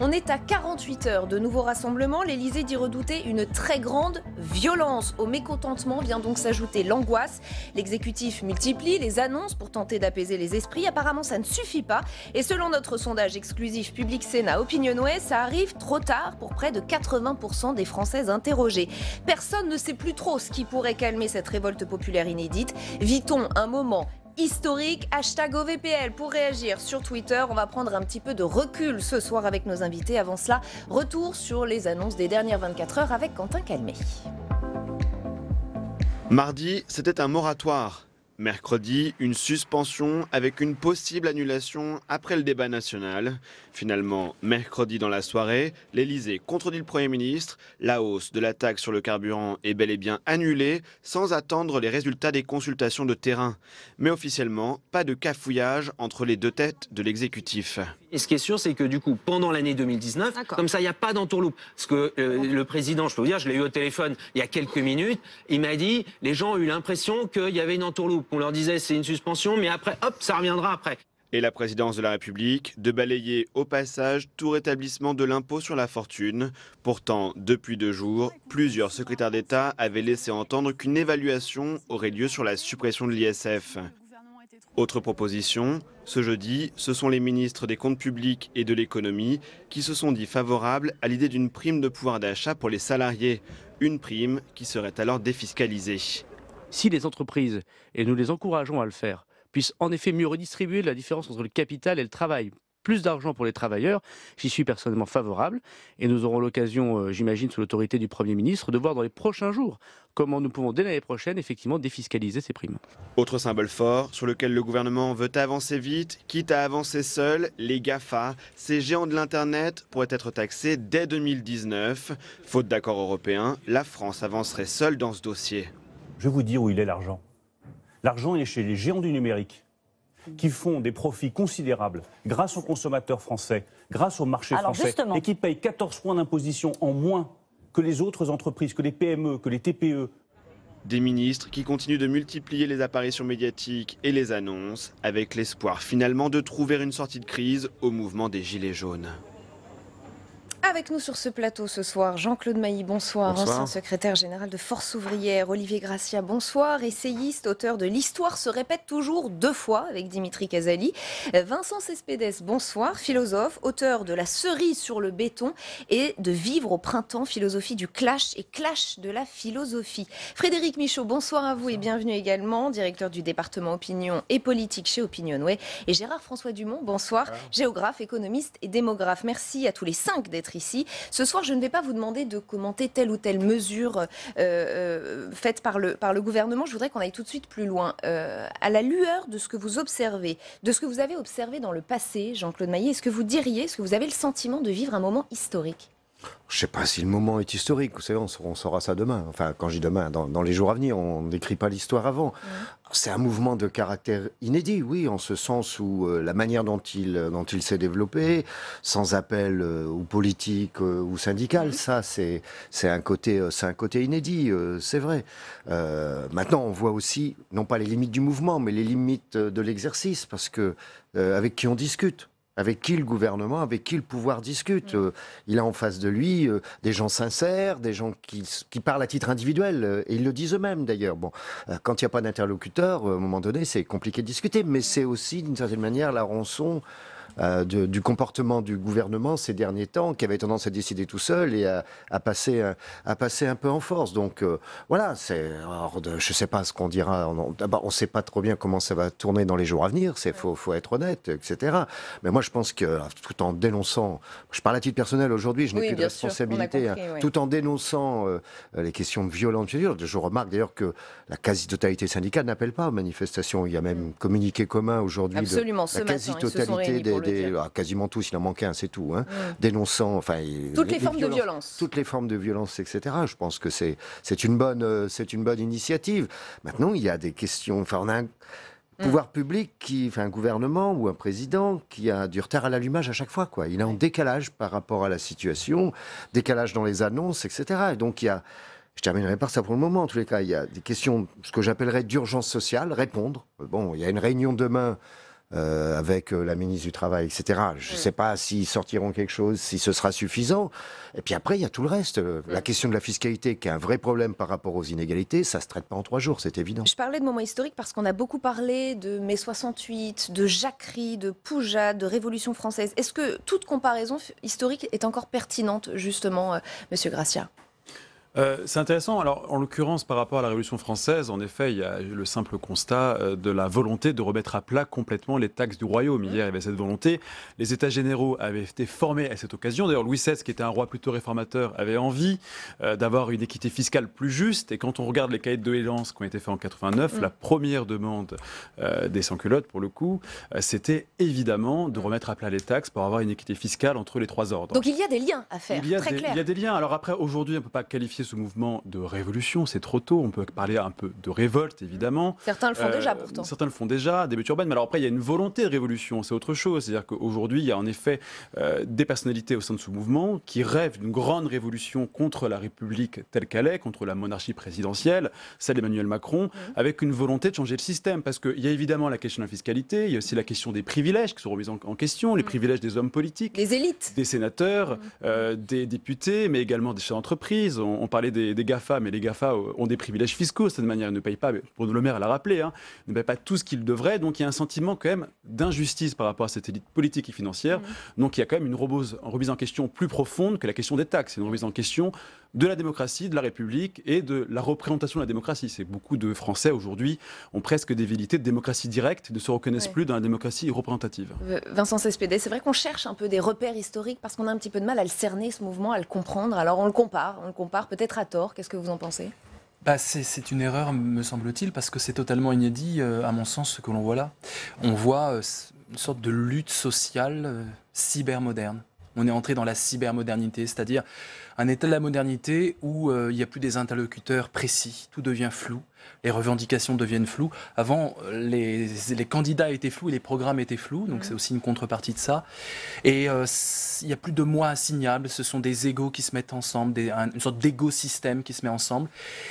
On est à 48 heures de nouveaux rassemblements. L'Elysée dit redouter une très grande violence. Au mécontentement vient donc s'ajouter l'angoisse. L'exécutif multiplie les annonces pour tenter d'apaiser les esprits. Apparemment, ça ne suffit pas. Et selon notre sondage exclusif Public Sénat Opinionway, ça arrive trop tard pour près de 80% des Français interrogés. Personne ne sait plus trop ce qui pourrait calmer cette révolte populaire inédite. Vit-on un moment historique, hashtag OVPL pour réagir sur Twitter. On va prendre un petit peu de recul ce soir avec nos invités. Avant cela, retour sur les annonces des dernières 24 heures avec Quentin Calmé. Mardi, c'était un moratoire. Mercredi, une suspension avec une possible annulation après le débat national. Finalement, mercredi dans la soirée, l'Elysée contredit le Premier ministre. La hausse de la taxe sur le carburant est bel et bien annulée sans attendre les résultats des consultations de terrain. Mais officiellement, pas de cafouillage entre les deux têtes de l'exécutif. Et ce qui est sûr, c'est que du coup, pendant l'année 2019, comme ça, il n'y a pas d'entourloupe. Parce que euh, le président, je peux vous dire, je l'ai eu au téléphone il y a quelques minutes, il m'a dit, les gens ont eu l'impression qu'il y avait une entourloupe, On leur disait c'est une suspension, mais après, hop, ça reviendra après et la présidence de la République de balayer au passage tout rétablissement de l'impôt sur la fortune. Pourtant, depuis deux jours, plusieurs secrétaires d'État avaient laissé entendre qu'une évaluation aurait lieu sur la suppression de l'ISF. Autre proposition, ce jeudi, ce sont les ministres des Comptes publics et de l'économie qui se sont dit favorables à l'idée d'une prime de pouvoir d'achat pour les salariés, une prime qui serait alors défiscalisée. Si les entreprises, et nous les encourageons à le faire, puisse en effet mieux redistribuer la différence entre le capital et le travail plus d'argent pour les travailleurs. J'y suis personnellement favorable et nous aurons l'occasion, euh, j'imagine, sous l'autorité du Premier ministre, de voir dans les prochains jours comment nous pouvons, dès l'année prochaine, effectivement défiscaliser ces primes. Autre symbole fort sur lequel le gouvernement veut avancer vite, quitte à avancer seul, les GAFA, ces géants de l'Internet, pourraient être taxés dès 2019. Faute d'accord européen, la France avancerait seule dans ce dossier. Je vais vous dire où il est l'argent. L'argent, est chez les géants du numérique qui font des profits considérables grâce aux consommateurs français, grâce au marché français, et qui payent 14 points d'imposition en moins que les autres entreprises, que les PME, que les TPE. Des ministres qui continuent de multiplier les apparitions médiatiques et les annonces, avec l'espoir finalement de trouver une sortie de crise au mouvement des Gilets jaunes. Avec nous sur ce plateau ce soir, Jean-Claude Mailly, bonsoir, ancien secrétaire général de Force ouvrière, Olivier Gracia, bonsoir, essayiste, auteur de L'Histoire se répète toujours deux fois avec Dimitri Casali, euh, Vincent Cespedes, bonsoir, philosophe, auteur de La cerise sur le béton et de Vivre au printemps, philosophie du clash et clash de la philosophie. Frédéric Michaud, bonsoir à vous et bienvenue également, directeur du département opinion et politique chez Opinionway, et Gérard François Dumont, bonsoir, géographe, économiste et démographe. Merci à tous les cinq d'être ce soir, je ne vais pas vous demander de commenter telle ou telle mesure euh, euh, faite par le, par le gouvernement. Je voudrais qu'on aille tout de suite plus loin. Euh, à la lueur de ce que vous observez, de ce que vous avez observé dans le passé, Jean-Claude Maillet, est-ce que vous diriez, est-ce que vous avez le sentiment de vivre un moment historique je ne sais pas si le moment est historique, on, saura ça demain. Enfin, quand je dis demain, dans, les jours à venir, on n'écrit pas l'histoire avant. C'est un mouvement de caractère inédit, oui, en ce sens où euh, la manière euh, dont il, s'est développé, sans appel euh, ou politique ou syndical, ça, c'est un, côté, un côté inédit, c'est vrai. maintenant, on voit aussi, non pas les limites du mouvement, mais les limites de l'exercice, parce que avec qui on discute avec qui le gouvernement, avec qui le pouvoir discute. Euh, il a en face de lui euh, des gens sincères, des gens qui, parlent à titre individuel, euh, et ils le disent eux-mêmes d'ailleurs. Bon, quand il n'y a pas d'interlocuteur, à un moment donné, c'est compliqué de discuter, mais c'est aussi d'une certaine manière la rançon euh, du comportement du gouvernement ces derniers temps, qui avait tendance à décider tout seul et à, passer, à passer un peu en force. Donc euh, voilà, c'est je sais pas ce qu'on dira. on ne sait pas trop bien comment ça va tourner dans les jours à venir. C'est faut, faut être honnête, etc. Mais moi, je pense que euh, tout en dénonçant, je parle à titre personnel aujourd'hui, je n'ai plus de responsabilité, hein. tout en dénonçant les questions violentes. Je remarque d'ailleurs que la quasi-totalité syndicale n'appelle pas aux manifestations. Il y a même mm. communiqué commun aujourd'hui de la quasi-totalité des, ah, quasiment tous, il en manquait un, c'est tout, hein. dénonçant, enfin, toutes les, formes de violence, toutes les formes de violence, etc. Je pense que c'est c'est une bonne euh, c'est une bonne initiative. Maintenant, il y a des questions. Enfin, on a un mm. pouvoir public qui, enfin, un gouvernement ou un président qui a du retard à l'allumage à chaque fois, quoi. Il est en décalage par rapport à la situation, décalage dans les annonces, etc. Et donc, il y a je terminerai par ça pour le moment. En tous les cas, il y a des questions, ce que j'appellerais d'urgence sociale, répondre. Bon, il y a une réunion demain euh, avec euh, la ministre du Travail, etc. Je ne mm. sais pas s'ils sortiront quelque chose, si ce sera suffisant. Et puis après, il y a tout le reste. Euh, la mm. question de la fiscalité, qui est un vrai problème par rapport aux inégalités, ça ne se traite pas en trois jours, c'est évident. Je parlais de moments historiques parce qu'on a beaucoup parlé de mai 68, de Jacquerie, de Poujade, de Révolution française. Est-ce que toute comparaison historique est encore pertinente, justement, Monsieur Gracia euh, c'est intéressant. Alors, en l'occurrence, par rapport à la Révolution française, en effet, il y a le simple constat euh, de la volonté de remettre à plat complètement les taxes du royaume. Hier, il y avait cette volonté. Les États généraux avaient été formés à cette occasion. D'ailleurs, Louis XVI, qui était un roi plutôt réformateur, avait envie euh, d'avoir une équité fiscale plus juste. Et quand on regarde les cahiers de doléances qui ont été faits en 89, mm. la première demande des sans-culottes, pour le coup, c'était évidemment de mm. remettre à plat les taxes pour avoir une équité fiscale entre les trois ordres. Donc, il y a des liens à faire. très des, clair. Il y a des liens. Alors après, aujourd'hui, on ne peut pas qualifier ce mouvement de révolution, c'est trop tôt. On peut parler un peu de révolte, évidemment. Certains le font déjà, euh, pourtant. Certains le font déjà, des urbain, Mais alors après, il y a une volonté de révolution, c'est autre chose. C'est-à-dire qu'aujourd'hui, il y a en effet euh, des personnalités au sein de ce mouvement qui rêvent d'une grande révolution contre la République telle qu'elle est, contre la monarchie présidentielle, celle d'Emmanuel Macron, avec une volonté de changer le système. Parce qu'il y a évidemment la question de la fiscalité, il y a aussi la question des privilèges qui sont remis en, question, les mm. privilèges des hommes politiques. Des élites. Des sénateurs, mm. euh, des députés, mais également des chefs d'entreprise. On, on parle parlait des, GAFA, mais les GAFA euh, ont des privilèges fiscaux, cette manière, ils ne payent pas, Bruno Le Maire l'a rappelé, ils hein, ne payent pas tout ce qu'ils devraient, donc il y a un sentiment quand même d'injustice par rapport à cette élite politique et financière, mmh. donc il y a quand même une remise, en question plus profonde que la question des taxes, une remise en question de la démocratie, de la République et de la représentation de la démocratie. C'est beaucoup de Français aujourd'hui ont presque des de démocratie directe, ne se reconnaissent plus dans la démocratie représentative. Euh, Vincent Cespédé, c'est vrai qu'on cherche un peu des repères historiques parce qu'on a un petit peu de mal à le cerner, ce mouvement, à le comprendre. Alors on le compare, on le compare peut-être à tort. Qu'est-ce que vous en pensez bah, c'est une erreur, me semble-t-il, parce que c'est totalement inédit, euh, à mon sens, ce que l'on voit là. On voit euh, une sorte de lutte sociale cyber cybermoderne on est entré dans la cybermodernité, c'est-à-dire un état de la modernité où euh, il n'y a plus des interlocuteurs précis, tout devient flou, les revendications deviennent floues. Avant, les, candidats étaient flous et les programmes étaient flous, donc mmh. c'est aussi une contrepartie de ça. Et euh, il n'y a plus de moi assignable, ce sont des égos qui se mettent ensemble, une sorte dégo qui se met ensemble.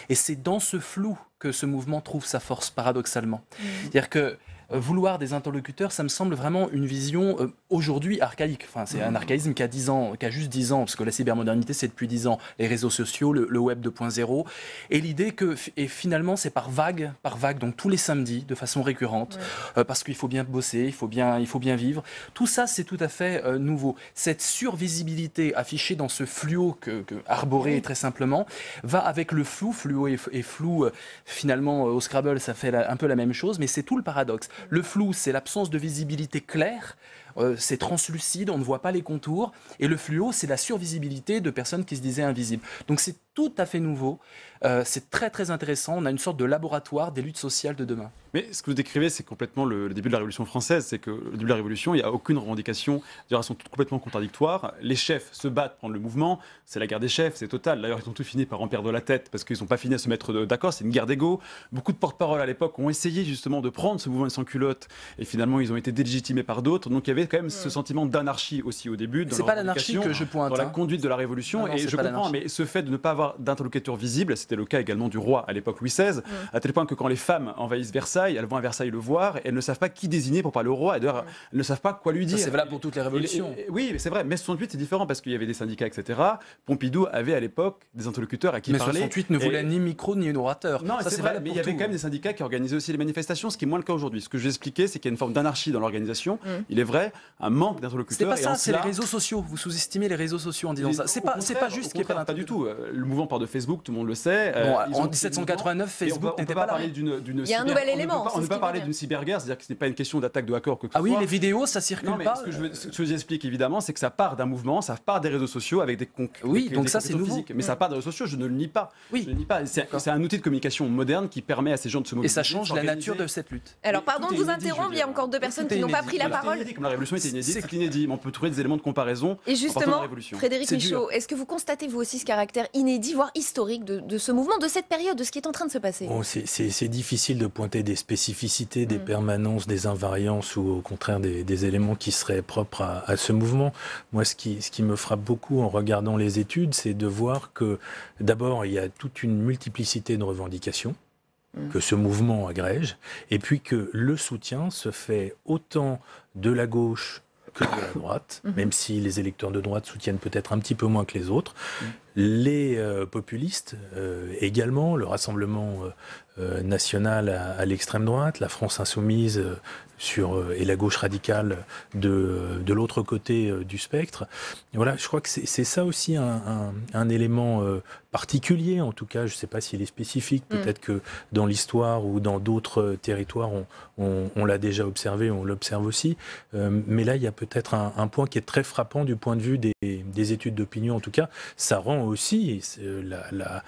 Et c'est dans ce flou que ce mouvement trouve sa force paradoxalement. Mmh. C'est-à-dire que euh, vouloir des interlocuteurs, ça me semble vraiment une vision euh, aujourd'hui archaïque. Enfin, c'est un mmh. archaïsme qui a, 10 ans, qui a juste 10 ans, parce que la cybermodernité, c'est depuis 10 ans. Les réseaux sociaux, le, web 2.0. Et l'idée que, et finalement, c'est par vague, par vague, donc tous les samedis, de façon récurrente, euh, parce qu'il faut bien bosser, il faut bien, il faut bien vivre. Tout ça, c'est tout à fait nouveau. Cette survisibilité affichée dans ce fluo que, que arboré très simplement, va avec le flou, fluo et, flou, finalement, au Scrabble, ça fait un peu la même chose, mais c'est tout le paradoxe. Le flou, c'est l'absence de visibilité claire. Euh, c'est translucide, on ne voit pas les contours. Et le fluo, c'est la survisibilité de personnes qui se disaient invisibles. Donc c'est tout à fait nouveau. Euh, c'est très très intéressant. On a une sorte de laboratoire des luttes sociales de demain. Mais ce que vous décrivez, c'est complètement le, début de la Révolution française. C'est que le début de la Révolution, il n'y a aucune revendication. Elles sont complètement contradictoires. Les chefs se battent, prendre le mouvement. C'est la guerre des chefs, c'est total. D'ailleurs, ils ont tous fini par en perdre la tête parce qu'ils n'ont pas fini à se mettre d'accord. C'est une guerre d'ego. Beaucoup de porte-parole à l'époque ont essayé justement de prendre ce mouvement sans culotte et finalement ils ont été délégitimés par d'autres. Donc il y avait quand même ce mm. sentiment d'anarchie aussi au début. C'est pas l'anarchie que je pointe. Dans la hein. conduite de la Révolution. et je comprends, mais ce fait de ne pas d'interlocuteurs visibles. C'était le cas également du roi à l'époque Louis XVI, à tel point que quand les femmes envahissent Versailles, elles vont à Versailles le voir et elles ne savent pas qui désigner pour parler au roi. Et d'ailleurs, elles ne savent pas quoi lui dire. C'est valable pour toutes les révolutions. oui, c'est vrai. Mais 68, c'est différent parce qu'il y avait des syndicats, etc. Pompidou avait à l'époque des interlocuteurs à qui mais parler. 68 ne voulait ni micro ni orateur. Non, c'est vrai. Mais il y avait quand même des syndicats qui organisaient aussi les manifestations, ce qui est moins le cas aujourd'hui. Ce que je vais expliquer, c'est qu'il y a une forme d'anarchie dans l'organisation. Mm. Il est vrai, un manque d'interlocuteurs. C'est pas ça, c'est les réseaux sociaux. Vous sous-estimez les réseaux sociaux en disant ça. C'est pas, pas juste pas, du tout. Euh, par de Facebook, tout le monde le sait. Euh, en 1789, Facebook n'était pas, là. Il y a un nouvel élément. On ne peut pas parler d'une cyberguerre, c'est-à-dire que ce n'est pas une question d'attaque de accord. que Ah oui, les vidéos, ça circule pas. Euh, ce que je vous explique évidemment, c'est que ça part d'un mouvement, ça part des réseaux sociaux avec des Oui, donc ça c'est nouveau. Mais ça part des réseaux sociaux, je ne le nie pas. Oui. C'est un outil de communication moderne qui permet à ces gens de se mobiliser. Et ça change la nature de cette lutte. Alors pardon de vous interrompre, il y a encore deux personnes qui n'ont pas pris la parole. Comme la révolution était inédite, c'est inédit. On peut trouver des éléments de comparaison. Et justement, Frédéric Michaud, est-ce que vous constatez vous aussi ce caractère inédit voire historique de, ce mouvement, de cette période, de ce qui est en train de se passer C'est difficile de pointer des spécificités, des mm. permanences, des invariances ou au contraire des, éléments qui seraient propres à, ce mouvement. Moi, ce qui, ce qui me frappe beaucoup en regardant les études, c'est de voir que d'abord, il y a toute une multiplicité de revendications mm. que ce mouvement agrège, et puis que le soutien se fait autant de la gauche que de la droite, mhm. même si les électeurs de droite soutiennent peut-être un petit peu moins que les autres. Mhm. Les euh, populistes euh, également, le Rassemblement euh, national à, l'extrême droite, la France insoumise sur, et la gauche radicale de, l'autre côté du spectre. voilà, je crois que c'est ça aussi un, un élément particulier, en tout cas, je ne sais pas s'il est spécifique, hmm. peut-être que dans l'histoire ou dans d'autres euh, territoires, on, l'a déjà observé, on l'observe aussi. Euh, mais là, il y a peut-être un, point qui est très frappant du point de vue des, études d'opinion, en tout cas, ça rend aussi euh, la,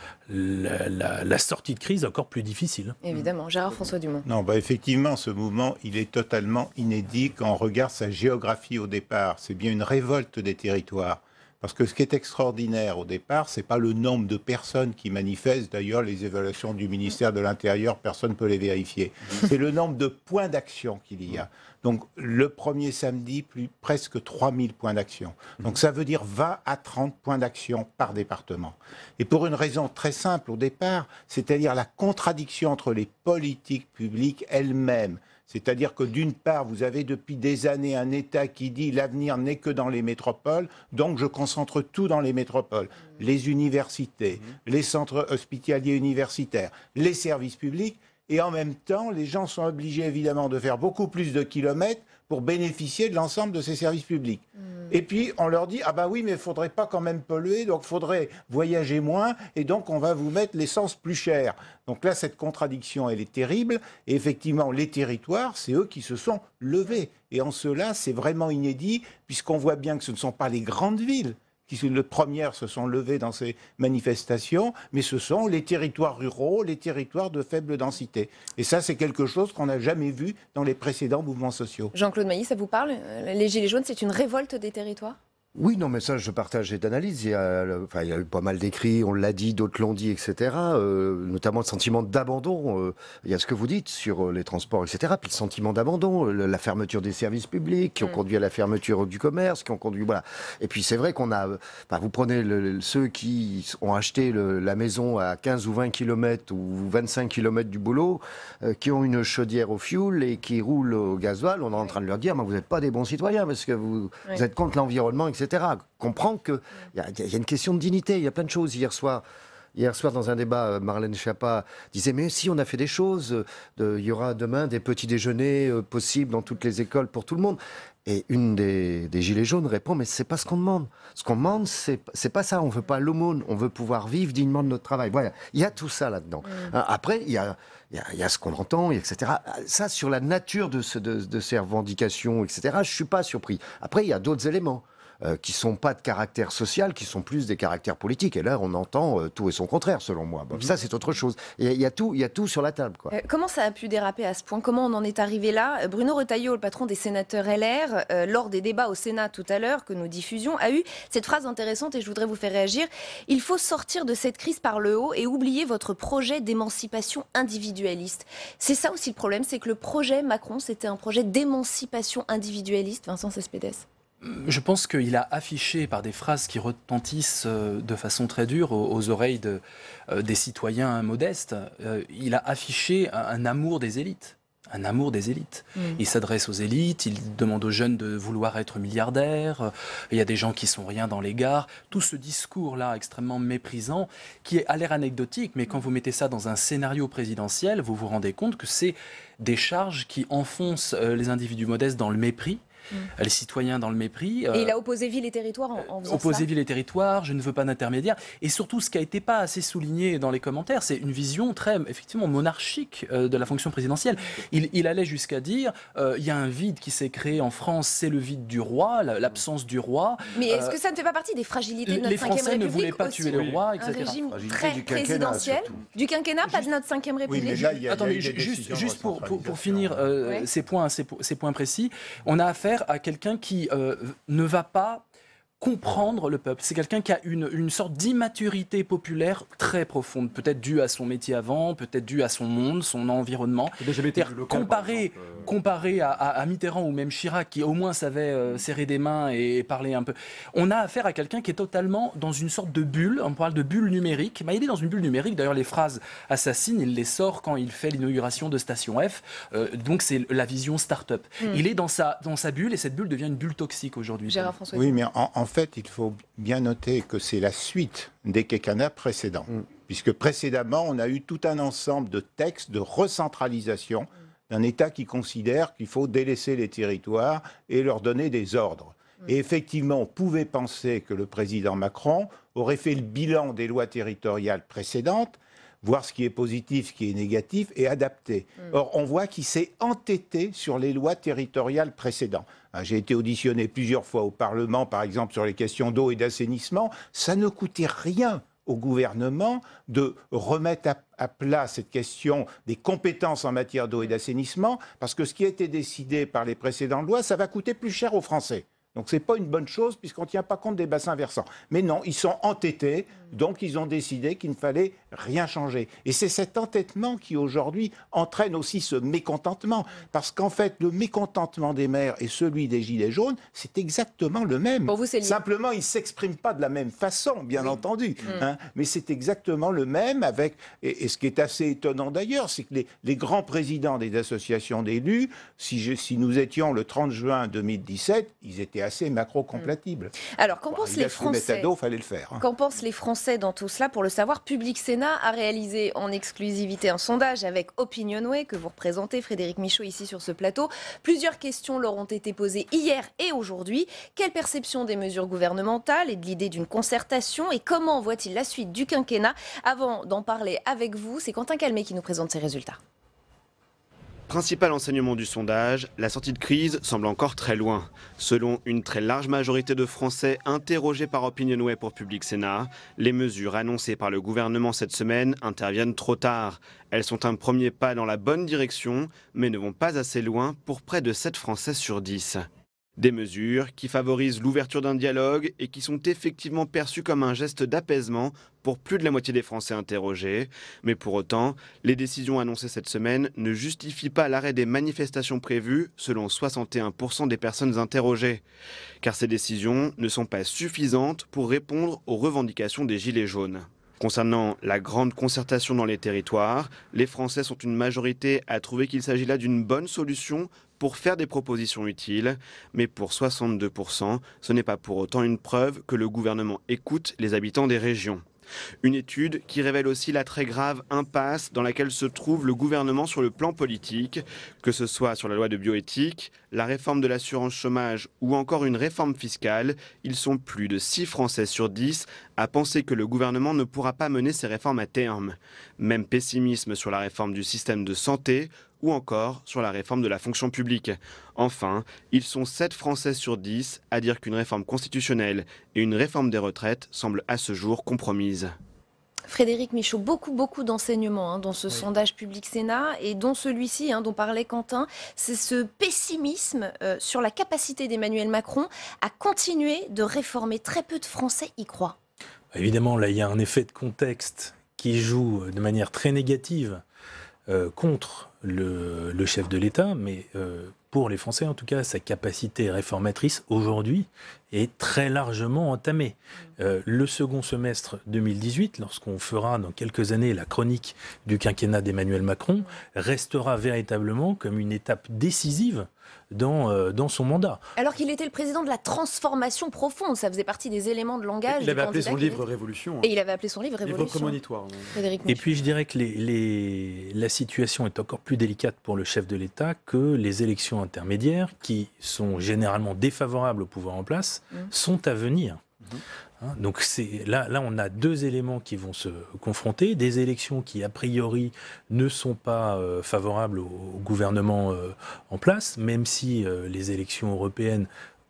la, sortie de crise encore plus difficile. Évidemment, hmm. Gérard François Dumont. Non, bah effectivement, ce mouvement, il est totalement inédit quand on regarde sa géographie au départ. C'est bien une révolte des territoires. Parce que ce qui est extraordinaire au départ, ce n'est pas le nombre de personnes qui manifestent. D'ailleurs, les évaluations du ministère de l'Intérieur, personne ne peut les vérifier. Mhm. C'est le nombre de points d'action qu'il y a. Donc, le premier samedi, plus, presque 3000 points d'action. Donc, ça veut dire 20 à 30 points d'action par département. Et pour une raison très simple au départ, c'est-à-dire la contradiction entre les politiques publiques elles-mêmes c'est-à-dire que d'une part, vous avez depuis des années un État qui dit l'avenir n'est que dans les métropoles, donc je concentre tout dans les métropoles. Les universités, mhm. les centres hospitaliers universitaires, les services publics, et en même temps, les gens sont obligés évidemment de faire beaucoup plus de kilomètres pour bénéficier de l'ensemble de ces services publics. Hmm. Et puis on leur dit ah bah oui mais il faudrait pas quand même polluer donc faudrait voyager moins et donc on va vous mettre l'essence plus chère. Donc là cette contradiction elle est terrible et effectivement les territoires c'est eux qui se sont levés et en cela c'est vraiment inédit puisqu'on voit bien que ce ne sont pas les grandes villes qui sont les premières se sont levées dans ces manifestations, mais ce sont les territoires ruraux, les territoires de faible densité. Et ça, c'est quelque chose qu'on n'a jamais vu dans les précédents mouvements sociaux. Jean-Claude Mailly, ça vous parle Les Gilets jaunes, c'est une révolte des territoires oui, non, mais ça, je partage cette analyse. Il y a, enfin, il eu pas mal d'écrits, on l'a dit, d'autres l'ont dit, etc. Euh, notamment le sentiment d'abandon. Euh, il y a ce que vous dites sur euh, les transports, etc. Puis le sentiment d'abandon, la fermeture des services publics qui ont mm. conduit à la fermeture du commerce, qui ont conduit, voilà. Et puis c'est vrai qu'on a, vous prenez ceux qui ont acheté la maison à 15 ou 20 km ou 25 km du boulot, qui ont une chaudière au fioul et qui roulent au gasoil. On est en train de leur dire, mais vous n'êtes pas des bons citoyens parce que vous, vous êtes contre l'environnement, etc. Comprend qu'il y, a, y a une question de dignité, il y a plein de choses. Hier soir, Hier soir, dans un débat, euh, Marlène Schiappa disait Mais si, on a fait des choses. Euh, il y aura demain des petits déjeuners euh, possibles dans toutes les écoles pour tout le monde. Et une des, Gilets jaunes répond Mais c'est pas ce qu'on demande. Ce qu'on demande, c'est pas ça. On veut pas l'aumône. On veut pouvoir vivre dignement de notre travail. Voilà. Il y a tout ça là-dedans. Mm. Hein, après, il y a. Il y, a, y a, ce qu'on entend, etc. Ça, sur la nature de, ce, de, de ces revendications, etc., je ne suis pas surpris. Après, il y a d'autres éléments qui euh, qui sont pas de caractère social, qui sont plus des caractères politiques. Et là, on entend euh, tout et son contraire, selon moi. Mhm. Ça, c'est autre chose. Il y, a tout, il y a tout sur la table. Quoi. Euh, comment ça a pu déraper à ce point Comment on en est arrivé là Bruno Retailleau, le patron des sénateurs LR, lors des débats au Sénat tout à l'heure que nous diffusions, a eu cette phrase intéressante et je voudrais vous faire réagir. Il faut sortir de cette crise par le haut et oublier votre projet d'émancipation individualiste. C'est ça aussi le problème, c'est que le projet Macron, c'était un projet d'émancipation individualiste, Vincent Cespedes je pense qu'il a affiché par des phrases qui retentissent euh, de façon très dure aux oreilles euh, des citoyens modestes, euh, il a affiché un amour des élites un amour des élites. Mm. Il s'adresse aux élites, il demande aux jeunes de vouloir être milliardaires, il y a des gens qui sont rien dans les gares, tout ce discours-là extrêmement méprisant, qui est à l'air anecdotique, mais quand vous mettez ça dans un scénario présidentiel, vous vous rendez compte que c'est des charges qui enfoncent les individus modestes dans le mépris, euh, les citoyens dans le mépris. et il a euh, opposé ville et territoire en, en Opposé ville et territoire, je ne veux pas d'intermédiaire. Et surtout, ce qui a été pas assez souligné dans les commentaires, c'est une vision très, effectivement, monarchique euh, de la fonction présidentielle. Il, allait jusqu'à dire, il y a un vide qui s'est créé en France, c'est le vide du roi, l'absence du roi. Mais est-ce que ça ne fait pas partie des fragilités de notre Les Français ne voulaient pas tuer le roi, etc. Un régime très présidentiel, du quinquennat, pas de notre 5 République. Attendez, juste, juste pour, pour, finir ces, points, ces points précis, on a affaire à quelqu'un qui euh, ne va pas comprendre le peuple. C'est quelqu'un qui a une, une sorte d'immaturité populaire très profonde, peut-être due à son métier avant, peut-être due à son monde, son environnement. comparé, euh, comparé à, Mitterrand ou même Chirac, qui au moins savait euh, serrer des mains et parler un peu, on a affaire à quelqu'un qui est totalement dans une sorte de bulle, on parle de bulle numérique. Bah, il est dans une bulle numérique, d'ailleurs les phrases assassines, il les sort quand il fait l'inauguration de Station F, euh, donc c'est la vision start-up. Hmm. Il est dans sa, dans sa bulle et cette bulle devient une bulle toxique aujourd'hui. Oui, mais en fait, il faut bien noter que c'est la suite des quinquennats précédents, mm. puisque précédemment, on a eu tout un ensemble de textes de recentralisation d'un État qui considère qu'il faut délaisser les territoires et leur donner des ordres. Mm. Et effectivement, on pouvait penser que le président Macron aurait fait le bilan des lois territoriales précédentes voir ce qui est positif, ce qui est négatif, et adapter. Hmm. Or, on voit qu'il s'est entêté sur les lois territoriales précédentes. Hein, j'ai été auditionné plusieurs fois au Parlement, par exemple, sur les questions d'eau et d'assainissement. Ça ne coûtait rien au gouvernement de remettre à, à, plat cette question des compétences en matière d'eau et hmm. d'assainissement, parce que ce qui a été décidé par les précédentes lois, ça va coûter plus cher aux Français. Donc ce n'est pas une bonne chose puisqu'on ne tient pas compte des bassins versants. Mais non, ils sont entêtés, mm. donc ils ont décidé qu'il ne fallait rien changer. Et c'est cet entêtement qui aujourd'hui entraîne aussi ce mécontentement. Mm. Parce qu'en fait, le mécontentement des maires et celui des Gilets jaunes, c'est exactement le même. Simplement, ils ne s'expriment pas de la même façon, bien entendu. Mm. Hein. mais c'est exactement le même avec... Et, ce qui est assez étonnant d'ailleurs, c'est que les, grands présidents des associations d'élus, si, si nous étions le 30 juin 2017, ils étaient assez macro-compatible. Mm. Alors, qu'en pensent les Français hein. Qu'en pensent les Français dans tout cela Pour le savoir, Public Sénat a réalisé en exclusivité un sondage avec Opinionway, que vous représentez, Frédéric Michaud, ici sur ce plateau. Plusieurs questions leur ont été posées hier et aujourd'hui. Quelle perception des mesures gouvernementales et de l'idée d'une concertation Et comment voit-il la suite du quinquennat Avant d'en parler avec vous, c'est Quentin Calmet qui nous présente ses résultats. Principal enseignement du sondage, la sortie de crise semble encore très loin. Selon une très large majorité de Français interrogés par OpinionWay pour Public Sénat, les mesures annoncées par le gouvernement cette semaine interviennent trop tard. Elles sont un premier pas dans la bonne direction, mais ne vont pas assez loin pour près de 7 Français sur 10. Des mesures qui favorisent l'ouverture d'un dialogue et qui sont effectivement perçues comme un geste d'apaisement pour plus de la moitié des Français interrogés. Mais pour autant, les décisions annoncées cette semaine ne justifient pas l'arrêt des manifestations prévues, selon 61% des personnes interrogées. Car ces décisions ne sont pas suffisantes pour répondre aux revendications des Gilets jaunes. Concernant la grande concertation dans les territoires, les Français sont une majorité à trouver qu'il s'agit là d'une bonne solution pour faire des propositions utiles, mais pour 62%, ce n'est pas pour autant une preuve que le gouvernement écoute les habitants des régions. Une étude qui révèle aussi la très grave impasse dans laquelle se trouve le gouvernement sur le plan politique, que ce soit sur la loi de bioéthique, la réforme de l'assurance chômage ou encore une réforme fiscale, ils sont plus de 6 Français sur 10 à penser que le gouvernement ne pourra pas mener ces réformes à terme. Même pessimisme sur la réforme du système de santé, ou encore sur la réforme de la fonction publique. Enfin, ils sont 7 Français sur 10 à dire qu'une réforme constitutionnelle et une réforme des retraites semblent à ce jour compromises. Frédéric Michaud, beaucoup, beaucoup d'enseignements hein, dans ce sondage public Sénat et dont celui-ci, hein, dont parlait Quentin, c'est ce pessimisme euh, sur la capacité d'Emmanuel Macron à continuer de réformer. Très peu de Français y croient. Évidemment, là, il y a un effet de contexte qui joue de manière très négative euh, contre le, chef de l'État, mais euh, pour les Français en tout cas, sa capacité réformatrice aujourd'hui est très largement entamée. Euh, le second semestre 2018, lorsqu'on fera dans quelques années la chronique du quinquennat d'Emmanuel Macron, restera véritablement comme une étape décisive euh, dans, son mandat. Alors qu'il était le président de la transformation profonde, ça faisait partie des éléments de langage. Il avait appelé son livre Révolution. Hein. Et il avait appelé son livre Révolution. Livre hein. Et puis je dirais que la situation est encore plus délicate pour le chef de l'État que les élections intermédiaires, qui sont généralement défavorables au pouvoir en place, mmh. sont à venir. Mmh. Hein, donc là, on a deux éléments qui vont se confronter, des élections qui a priori ne sont pas euh, favorables au, gouvernement euh, en place, même si euh, les élections européennes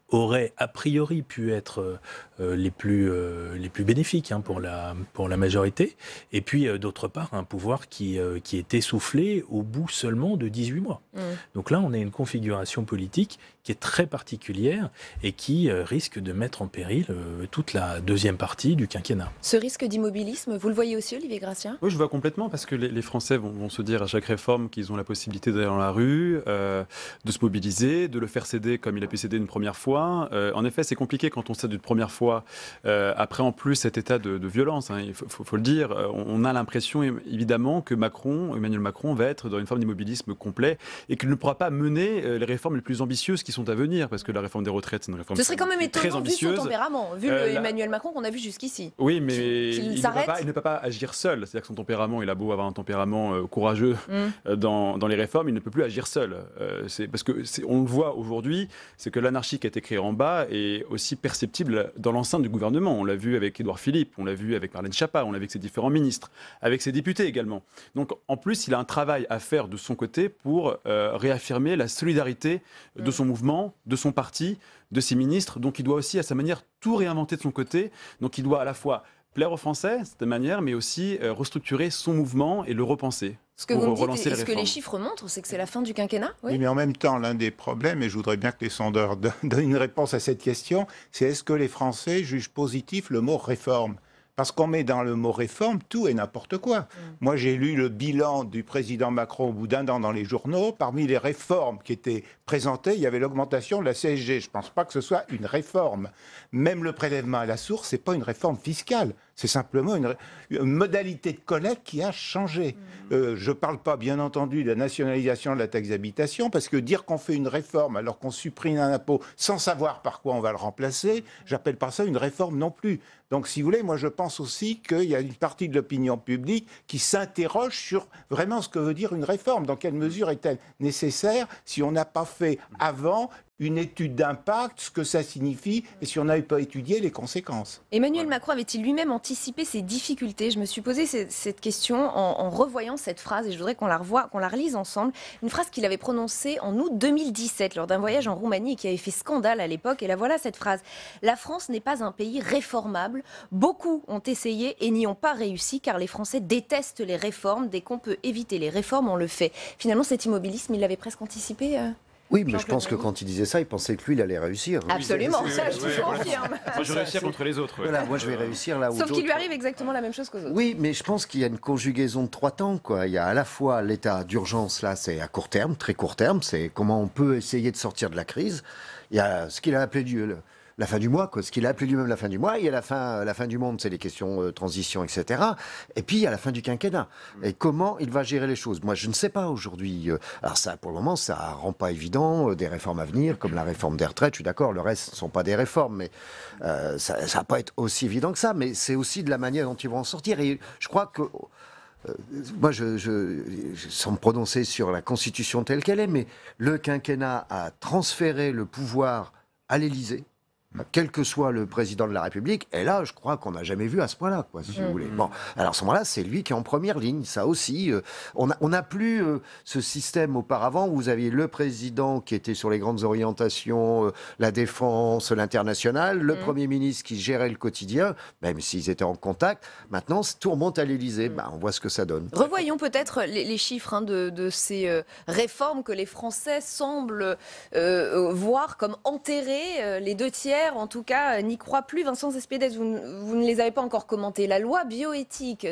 auraient a priori pu être euh, les, plus, euh, les plus bénéfiques hein, pour, la, pour la majorité. Et puis, euh, d'autre part, un pouvoir qui, qui est essoufflé au bout seulement de 18 mois. Mm. Donc là, on a une configuration politique qui est très particulière et qui risque de mettre en péril toute la deuxième partie du quinquennat. Ce risque d'immobilisme, vous le voyez aussi, Olivier Gracien Oui, je vois complètement, parce que les, Français vont, se dire à chaque réforme qu'ils ont la possibilité d'aller dans la rue, de se mobiliser, de le faire céder comme il a pu céder une première fois. en effet, c'est compliqué quand on cède une première fois euh, après, en plus, cet état de, violence, hein, il faut, le dire, euh, on, a l'impression évidemment que Macron, Emmanuel Macron, va être dans une forme d'immobilisme complet et qu'il ne pourra pas mener euh, les réformes les plus ambitieuses qui sont à venir, parce que la réforme des retraites, c'est une réforme. Ce serait quand même étonnant vu son tempérament, vu Emmanuel Macron qu'on a vu jusqu'ici. Oui, mais il, ne peut pas agir seul. C'est-à-dire que son tempérament, il a beau avoir un tempérament courageux mm. dans, les réformes, il ne peut plus agir seul. parce que on le voit aujourd'hui, c'est que l'anarchie qui a été en bas est aussi perceptible dans enceinte du gouvernement. On l'a vu avec Édouard Philippe, on l'a vu avec Marlène Schiappa, on l'a vu avec ses différents ministres, avec ses députés également. Donc en plus, il a un travail à faire de son côté pour euh, réaffirmer la solidarité de son mouvement, de son parti, de ses ministres. Donc il doit aussi, à sa manière, tout réinventer de son côté. Donc il doit à la fois plaire aux Français de manière, mais aussi euh, restructurer son mouvement et le repenser. Ce que vous me ce que les chiffres montrent, c'est que c'est la fin du quinquennat oui. oui mais en même temps, l'un des problèmes, et je voudrais bien que les sondeurs donnent une réponse à cette question, c'est est-ce que les Français jugent positif le mot réforme parce qu'on met dans le mot réforme tout et n'importe quoi. Mm. Moi, j'ai lu le bilan du président Macron au bout d'un an dans les journaux. Parmi les réformes qui étaient présentées, il y avait l'augmentation de la CSG. Je ne pense pas que ce soit une réforme. Même le prélèvement à la source, ce n'est pas une réforme fiscale. C'est simplement une, modalité de collecte qui a changé. Mm. Euh, je ne parle pas, bien entendu, de la nationalisation de la taxe d'habitation, parce que dire qu'on fait une réforme alors qu'on supprime un impôt sans savoir par quoi on va le remplacer, j'appelle pas ça une réforme non plus. Donc, si vous voulez, moi, je pense aussi qu'il y a une partie de l'opinion publique qui s'interroge sur vraiment ce que veut dire une réforme. Dans quelle mesure est-elle nécessaire si on n'a pas fait avant une étude d'impact, ce que ça signifie, et si on n'avait pas étudié les conséquences. Emmanuel Macron avait-il lui-même anticipé ces difficultés Je me suis posé cette question en, revoyant cette phrase, et je voudrais qu'on la revoie, qu'on la relise ensemble. Une phrase qu'il avait prononcée en août 2017 lors d'un voyage en Roumanie qui avait fait scandale à l'époque, et la voilà cette phrase. La France n'est pas un pays réformable. Beaucoup ont essayé et n'y ont pas réussi, car les Français détestent les réformes. Dès qu'on peut éviter les réformes, on le fait. Finalement, cet immobilisme, il l'avait presque anticipé euh, oui, mais je pense que quand il disait ça, il pensait que lui, il allait réussir. Hein. Absolument, ça, je confirme. Moi, je vais réussir contre les autres. moi, je vais réussir là où. Sauf qu'il lui arrive exactement la même chose qu'aux autres. Oui, mais je pense qu'il y a une conjugaison de trois temps. Quoi. Il y a à la fois l'état d'urgence, là, c'est à court terme, très court terme, c'est comment on peut essayer de sortir de la crise. Il y a ce qu'il a appelé Dieu la fin du mois, quoi, ce qu'il a appelé lui-même la fin du mois. Il y a la fin, la fin du monde, c'est les questions de euh, transition, etc. Et puis il y a la fin du quinquennat. Mm. Et comment il va gérer les choses Moi, je ne sais pas aujourd'hui. Euh. Alors ça, pour le moment, ça rend pas évident euh, des réformes à venir, comme la réforme des retraites. Je suis d'accord. Le reste ne sont pas des réformes, mais ça, ne va pas être aussi évident que ça. Mais c'est aussi de la manière dont ils vont en sortir. Et je crois que moi, je, sans me prononcer sur la Constitution telle qu'elle est, mais le quinquennat a transféré le pouvoir à l'Élysée bah, quel que soit le président de la République, et là, je crois qu'on n'a jamais vu à ce point-là, quoi, si vous mm. voulez. Bon, alors à ce moment-là, c'est lui qui est en première ligne, ça aussi. Euh, on n'a on plus euh, ce système auparavant où vous aviez le président qui était sur les grandes orientations, euh, la défense, l'international, le mm. Premier ministre qui gérait le quotidien, même s'ils étaient en contact. Maintenant, tout remonte à l'Élysée, mm. bah, on voit ce que ça donne. Revoyons peut-être les, chiffres hein, de, de, ces réformes que les Français semblent voir comme enterrées les deux tiers en tout cas, euh, n'y croit plus. Vincent Espédès, vous, ne les avez pas encore commentés. La loi bioéthique,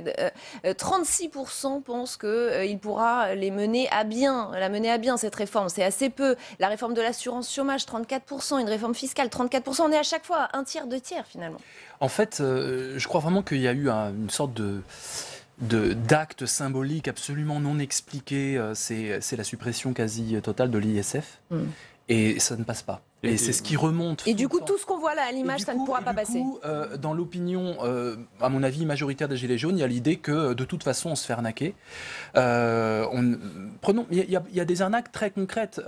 36% euh, euh, pensent qu'il pourra les mener à bien, la mener à bien, cette réforme. C'est assez peu. La réforme de l'assurance chômage, 34%. Une réforme fiscale, 34%. On est à chaque fois un tiers, deux tiers, finalement. En fait, je crois vraiment qu'il y a eu une sorte de d'actes symbolique absolument non expliqué c'est la suppression quasi totale de l'ISF. Hmm. Et ça ne passe pas. Et, c'est ce qui euh, remonte. Et du coup, tout ce qu'on voit là à l'image, ça ne pourra pas du passer. Coup, euh, dans l'opinion, euh, à mon avis, majoritaire des Gilets jaunes, il y a l'idée que de toute façon, on se fait arnaquer. on, prenons, il y, a des arnaques très concrètes.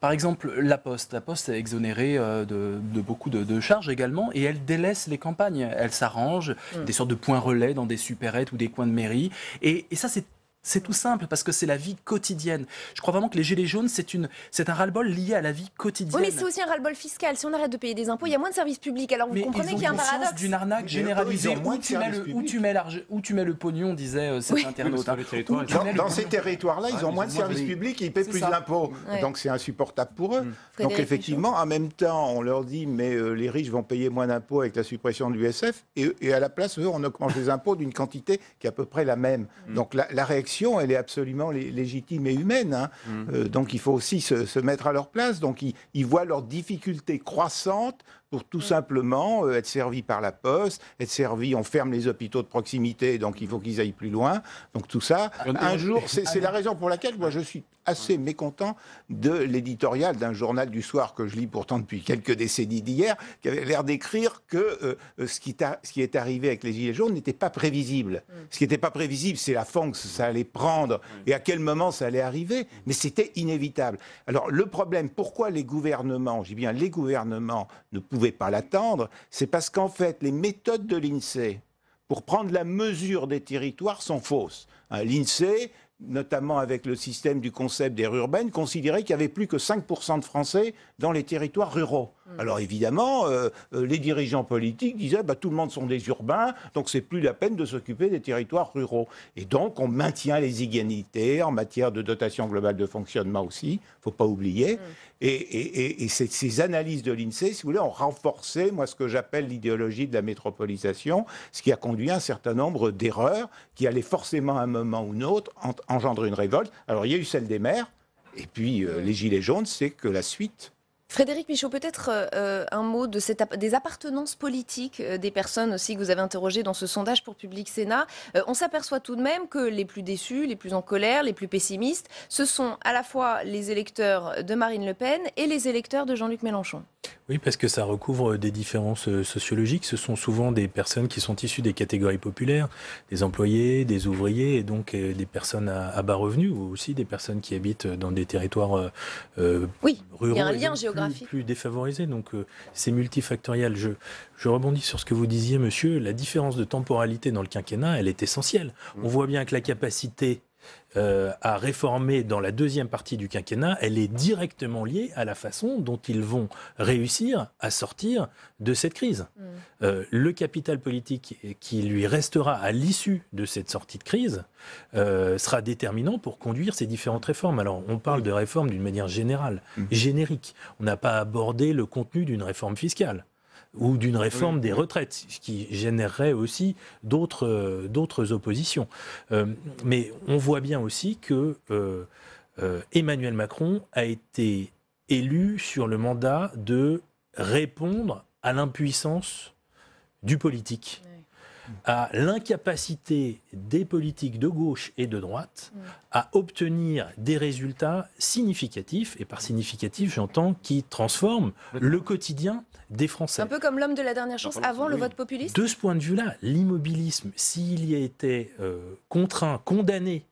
par exemple, La Poste. La Poste est exonérée de, beaucoup de, charges également et elle délaisse les campagnes. Elle s'arrange, mm. des sortes de points relais dans des supérettes ou des coins de mairie. et ça, c'est c'est tout simple parce que c'est la vie quotidienne. Je crois vraiment que les gilets jaunes, c'est une, c'est un ras-le-bol lié à la vie quotidienne. Oui, mais c'est aussi un ras-le-bol fiscal. Si on arrête de payer des impôts, il y a moins de services publics. Alors vous comprenez qu'il y a un paradoxe. d'une arnaque généralisée où tu, mets le, où tu mets le pognon, disait euh, cet internaute. dans, ces hein. territoires-là, ils ont moins de services publics, ah, ils paient plus d'impôts. Donc c'est insupportable pour eux. Mm. Donc effectivement, en même temps, on leur dit mais euh, les riches vont payer moins d'impôts avec la suppression de l'USF et, et, à la place eux, on augmente les impôts d'une quantité qui est à peu près la même. Mm. Donc la réaction elle est absolument légitime et humaine. Hein. Mmh. Euh, donc il faut aussi se, mettre à leur place. Donc ils, ils voient leurs difficultés croissantes pour tout mm. simplement euh, être servi par la poste, être servi, on ferme les hôpitaux de proximité, donc il faut qu'ils aillent plus loin. Donc tout ça, un jour, c'est la raison pour laquelle moi je suis assez mécontent de l'éditorial d'un journal du soir que je lis pourtant depuis quelques décennies d'hier, qui avait l'air d'écrire que euh, euh, ce, qui ce, qui est arrivé avec les Gilets jaunes n'était pas prévisible. Mm. Ce qui n'était pas prévisible, c'est la fonction que ça allait prendre mm. et à quel moment ça allait arriver, mais c'était inévitable. Alors le problème, pourquoi les gouvernements, j'ai bien les gouvernements ne pouvaient pouvez pas l'attendre, c'est parce qu'en fait, les méthodes de l'INSEE pour prendre la mesure des territoires sont fausses. Hein, L'INSEE, notamment avec le système du concept d'aire urbaine, considérait qu'il n'y avait plus que 5% de Français dans les territoires ruraux. Hmm. Alors évidemment, euh, euh, les dirigeants politiques disaient bah, tout le monde sont des urbains, donc c'est plus la peine de s'occuper des territoires ruraux. Et donc on maintient les égalités en matière de dotation globale de fonctionnement aussi, il ne faut pas oublier. Hmm. Et, ces, analyses de l'INSEE, si vous voulez, ont renforcé moi ce que j'appelle l'idéologie de la métropolisation, ce qui a conduit à un certain nombre d'erreurs qui allaient forcément à un moment ou un autre engendrer une révolte. Alors il y a eu celle des maires, et puis euh, les gilets jaunes, c'est que la suite Frédéric Michaud, peut-être euh, euh, un mot des appartenances politiques euh, des personnes aussi que vous avez interrogées dans ce sondage pour Public Sénat. on s'aperçoit tout de même que les plus déçus, les plus en colère, les plus pessimistes, ce sont à la fois les électeurs de Marine Le Pen et les électeurs de Jean-Luc Mélenchon. Oui, parce que ça recouvre des différences sociologiques. Ce sont souvent des personnes qui sont issues des catégories populaires, des employés, des ouvriers, et donc des personnes à, bas revenus, ou aussi des personnes qui habitent dans des territoires ruraux. oui, Il y a un lien géographique plus, défavorisé, Donc euh, c'est multifactoriel. Je, rebondis sur ce que vous disiez, monsieur. La différence de temporalité dans le quinquennat, elle est essentielle. On mm. voit bien que la capacité euh, à réformer dans la deuxième partie du quinquennat, elle est directement liée à la façon dont ils vont réussir à sortir de cette crise. Mm. Euh, le capital politique qui lui restera à l'issue de cette sortie de crise euh, sera déterminant pour conduire ces différentes réformes. Alors, on parle de réformes d'une manière générale, mm. générique. On n'a pas abordé le contenu d'une réforme fiscale ou d'une réforme des retraites, ce qui générerait aussi d'autres euh, oppositions. Euh, mais on voit bien aussi que euh, Emmanuel Macron a été élu sur le mandat de répondre à l'impuissance du politique à l'incapacité des politiques de gauche et de droite mm. à obtenir des résultats significatifs, et par significatif, j'entends qui transforment le quotidien des Français. Un peu comme l'homme de la dernière chance avant le vote populiste De ce point de vue-là, l'immobilisme, s'il y a été euh, contraint, condamné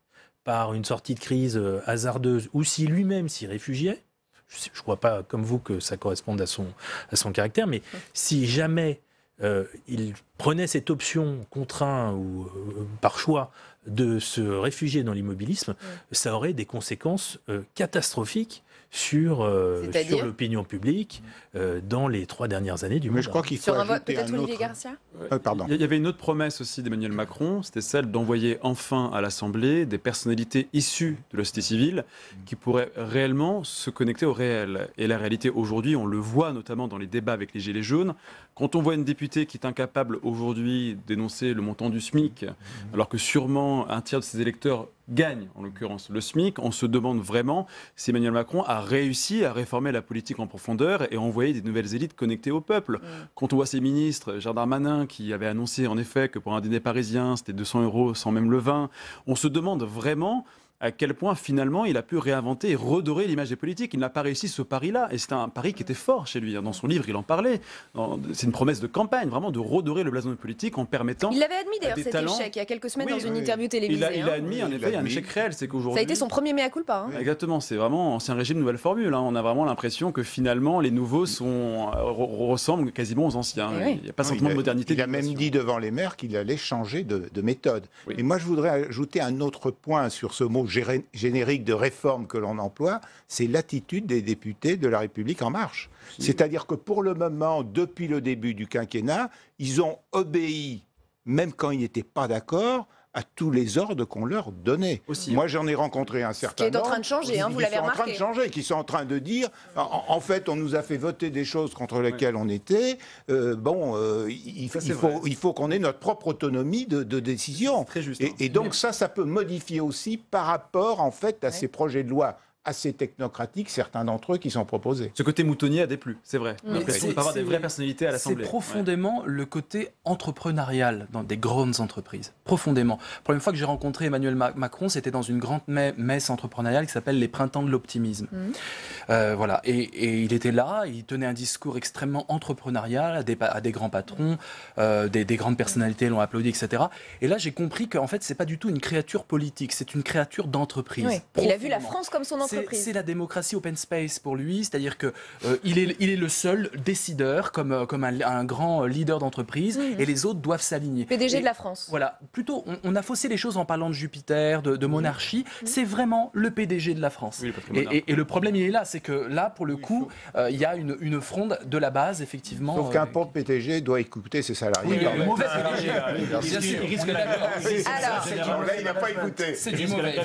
par une sortie de crise euh, hasardeuse, ou si lui-même s'y réfugiait, je ne crois pas comme vous que ça corresponde à son, à son caractère, mais mm. si jamais euh, il prenait cette option contraint ou euh, par choix de se réfugier dans l'immobilisme, ça aurait des conséquences euh, catastrophiques sur, l'opinion publique dans les trois dernières années du Mais je crois qu'il faut être Pardon. Il y avait une autre promesse aussi d'Emmanuel Macron, c'était celle d'envoyer enfin à l'Assemblée des personnalités issues de la société civile qui pourraient réellement se connecter au réel. Et la réalité aujourd'hui, on le voit notamment dans les débats avec les Gilets jaunes, quand on voit une députée qui est incapable aujourd'hui d'énoncer le montant du SMIC, mhm. alors que sûrement un tiers de ses électeurs gagne, en l'occurrence, le SMIC, on se demande vraiment si Emmanuel Macron a réussi à réformer la politique en profondeur et envoyer des nouvelles élites connectées au peuple. Mm. Quand on voit ses ministres, Gérard Manin, qui avait annoncé en effet que pour un dîner parisien, c'était 200 euros sans même le vin, on se demande vraiment à quel point finalement il a pu réinventer et redorer l'image des politiques. Il n'a pas réussi ce pari-là, et c'est un pari qui était fort chez lui. Dans son livre, il en parlait. C'est une promesse de campagne, vraiment, de redorer le blason de politique en permettant. Il l'avait admis d'ailleurs cet échec il y a quelques semaines dans une interview télévisée. Il a, hein. il a admis en effet un échec réel, c'est qu'aujourd'hui. Ça a été son premier mea culpa. Hein. Exactement, c'est vraiment ancien régime, nouvelle formule. Hein. On a vraiment l'impression que finalement les nouveaux sont euh, ressemblent quasiment aux anciens. Eh il n'y a pas sentiment de modernité. Il a même dit devant les maires qu'il allait changer de, de méthode. Et moi, je voudrais ajouter un autre point sur ce mot générique de réforme que l'on emploie, c'est l'attitude des députés de la République en marche. C'est-à-dire que pour le moment, depuis le début du quinquennat, ils ont obéi, même quand ils n'étaient pas d'accord, à tous les ordres qu'on leur donnait. Moi, j'en ai rencontré un certain nombre. Qui est en train de changer, hein, vous l'avez remarqué. Qui sont en train de changer, qui sont en train de dire, en, fait, on nous a fait voter des choses contre lesquelles on était. Euh, bon, euh, il, faut, qu'on ait notre propre autonomie de, décision. Très juste. Hein. Et, donc ça, ça peut modifier aussi par rapport, en fait, à ces projets de loi assez technocratiques, certains d'entre eux qui sont proposés. Ce côté moutonnier a déplu, c'est vrai. Il faut avoir des vraies personnalités à l'Assemblée. C'est profondément le côté entrepreneurial dans des grandes entreprises. Profondément. La première fois que j'ai rencontré Emmanuel Macron, c'était dans une grande messe entrepreneuriale qui s'appelle les Printemps de l'Optimisme. Mmh. Euh, voilà. Et, il était là, il tenait un discours extrêmement entrepreneurial à des, à des grands patrons, euh, des, grandes personnalités l'ont applaudi, etc. Et là, j'ai compris qu'en fait, c'est pas du tout une créature politique, c'est une créature d'entreprise. Il a vu la France comme son entreprise. C'est la démocratie open space pour lui, c'est-à-dire que euh, il, est, il est le seul décideur, comme, euh, comme un, grand leader d'entreprise, mhm. et les autres doivent s'aligner. PDG de la France. Voilà, plutôt, on, a faussé les choses en parlant de Jupiter, de, mhm. monarchie. Mhm. C'est vraiment le PDG de la France. et, et, le problème, il est là, c'est que là, pour le coup, euh, il y a une, fronde de la base, effectivement. Sauf qu'un pauvre PDG doit écouter ses salariés. Oui, mauvais ah, PDG, il risque Alors, il n'a pas écouté. C'est du mauvais,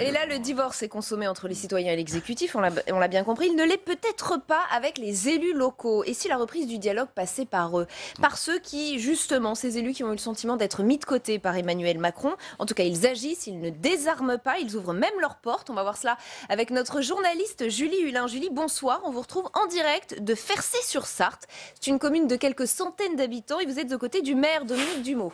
Et là, le divorce est consommé entre les citoyens citoyen et l'exécutif, on l'a bien compris, il ne l'est peut-être pas avec les élus locaux. Et si la reprise du dialogue passait par eux Par ceux qui, justement, ces élus qui ont eu le sentiment d'être mis de côté par Emmanuel Macron, en tout cas ils agissent, ils ne désarment pas, ils ouvrent même leurs portes. On va voir cela avec notre journaliste Julie Hulin. Julie, bonsoir, on vous retrouve en direct de fercé sur sarthe C'est une commune de quelques centaines d'habitants et vous êtes aux côtés du maire Dominique Dumont.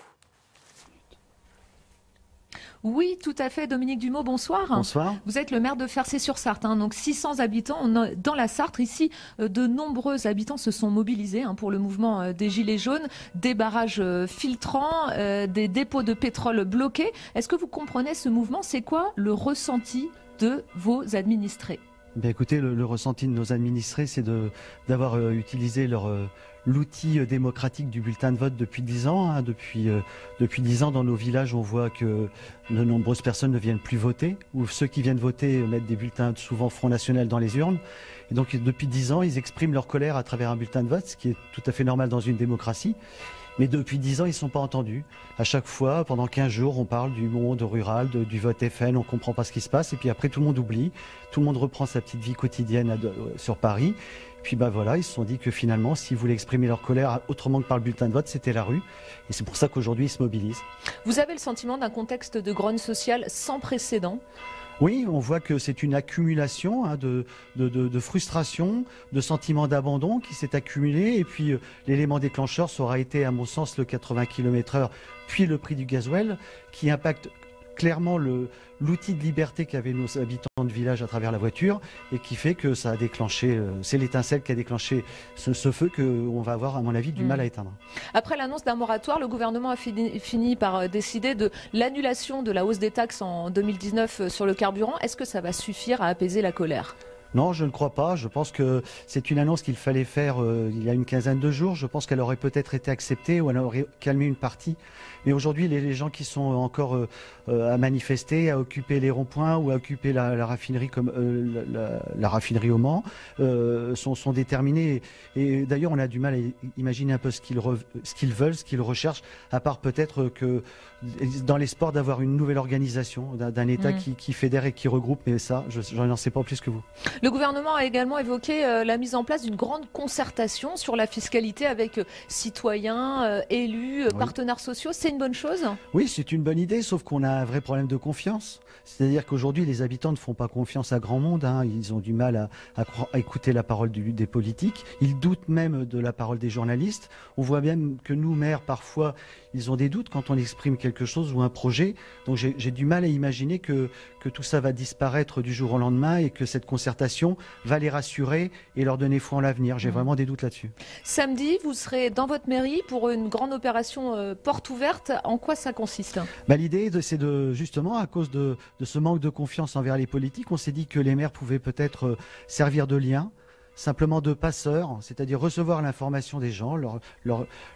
Oui, tout à fait. Dominique Dumont, bonsoir. Bonsoir. Vous êtes le maire de Fercé-sur-Sarthe, hein. donc 600 habitants. dans la Sarthe, ici, euh, de nombreux habitants se sont mobilisés hein, pour le mouvement euh, des Gilets jaunes, des barrages euh, filtrants, des dépôts de pétrole bloqués. Est-ce que vous comprenez ce mouvement C'est quoi le ressenti de vos administrés ben, écoutez, le, ressenti de nos administrés, c'est d'avoir utilisé leur, l'outil euh, démocratique du bulletin de vote depuis dix ans. Hein. Depuis euh, depuis dix ans, dans nos villages, on voit que de nombreuses personnes ne viennent plus voter, ou ceux qui viennent voter mettent des bulletins souvent Front National dans les urnes. Et donc depuis dix ans, ils expriment leur colère à travers un bulletin de vote, ce qui est tout à fait normal dans une démocratie. Mais depuis dix ans, ils ne sont pas entendus. À chaque fois, pendant quinze jours, on parle du monde rural, du vote FN, on ne comprend pas ce qui se passe. Et puis après, tout le monde oublie. Tout le monde reprend sa petite vie quotidienne euh, sur Paris. Puis bah, voilà, ils se sont dit que finalement, s'ils voulaient exprimer leur colère autrement que par le bulletin de vote, c'était la rue. Et c'est pour ça qu'aujourd'hui, ils se mobilisent. Vous avez le sentiment d'un contexte de grogne sociale sans précédent oui, on voit que c'est une accumulation hein, de, de, de, frustration, de sentiments d'abandon qui s'est accumulé. Et puis euh, l'élément déclencheur, ça aura été, à mon sens, le 80 km/h, puis le prix du gasoil, qui impacte clairement le, l'outil de liberté qu'avaient nos habitants de village à travers la voiture et qui fait que ça a déclenché, euh, c'est l'étincelle qui a déclenché ce, feu qu'on va avoir, à mon avis, du mm. mal à éteindre. Après l'annonce d'un moratoire, le gouvernement a fini, par euh, décider de l'annulation de la hausse des taxes en 2019 euh, sur le carburant. Est-ce que ça va suffire à apaiser la colère non, je ne crois pas. Je pense que c'est une annonce qu'il fallait faire il y a une quinzaine de jours. Je pense qu'elle aurait peut-être été acceptée ou elle aurait calmé une partie mais aujourd'hui, les, gens qui sont euh, encore euh, euh, à manifester, à occuper les ronds-points ou à occuper la, raffinerie comme la, raffinerie au Mans sont, déterminés. Et, d'ailleurs, on a du mal à imaginer un peu ce qu'ils veulent, ce qu'ils recherchent, à part peut-être que dans l'espoir d'avoir une nouvelle organisation, d'un État mm. qui, fédère et qui regroupe, mais ça, je, n'en sais pas plus que vous. Le gouvernement a également évoqué euh, la mise en place d'une grande concertation sur la fiscalité avec euh, citoyens, euh, élus, partenaires sociaux. C'est une bonne chose Oui, c'est une bonne idée, sauf qu'on a un vrai problème de confiance. C'est-à-dire qu'aujourd'hui, les habitants ne font pas confiance à grand monde. Hein. Ils ont du mal à, écouter la parole du, des politiques. Ils doutent même de la parole des journalistes. On voit même que nous, maires, parfois, ils ont des doutes quand on exprime quelque quelque chose ou un projet. Donc j'ai du mal à imaginer que, que tout ça va disparaître du jour au lendemain et que cette concertation va les rassurer et leur donner foi en l'avenir. J'ai mmh. vraiment des doutes là-dessus. Samedi, vous serez dans votre mairie pour une grande opération euh, porte ouverte. En quoi ça consiste bah, L'idée, c'est de justement, à cause de, de ce manque de confiance envers les politiques, on s'est dit que les maires pouvaient peut-être euh, servir de lien simplement de passeurs, c'est-à-dire recevoir l'information des gens, leurs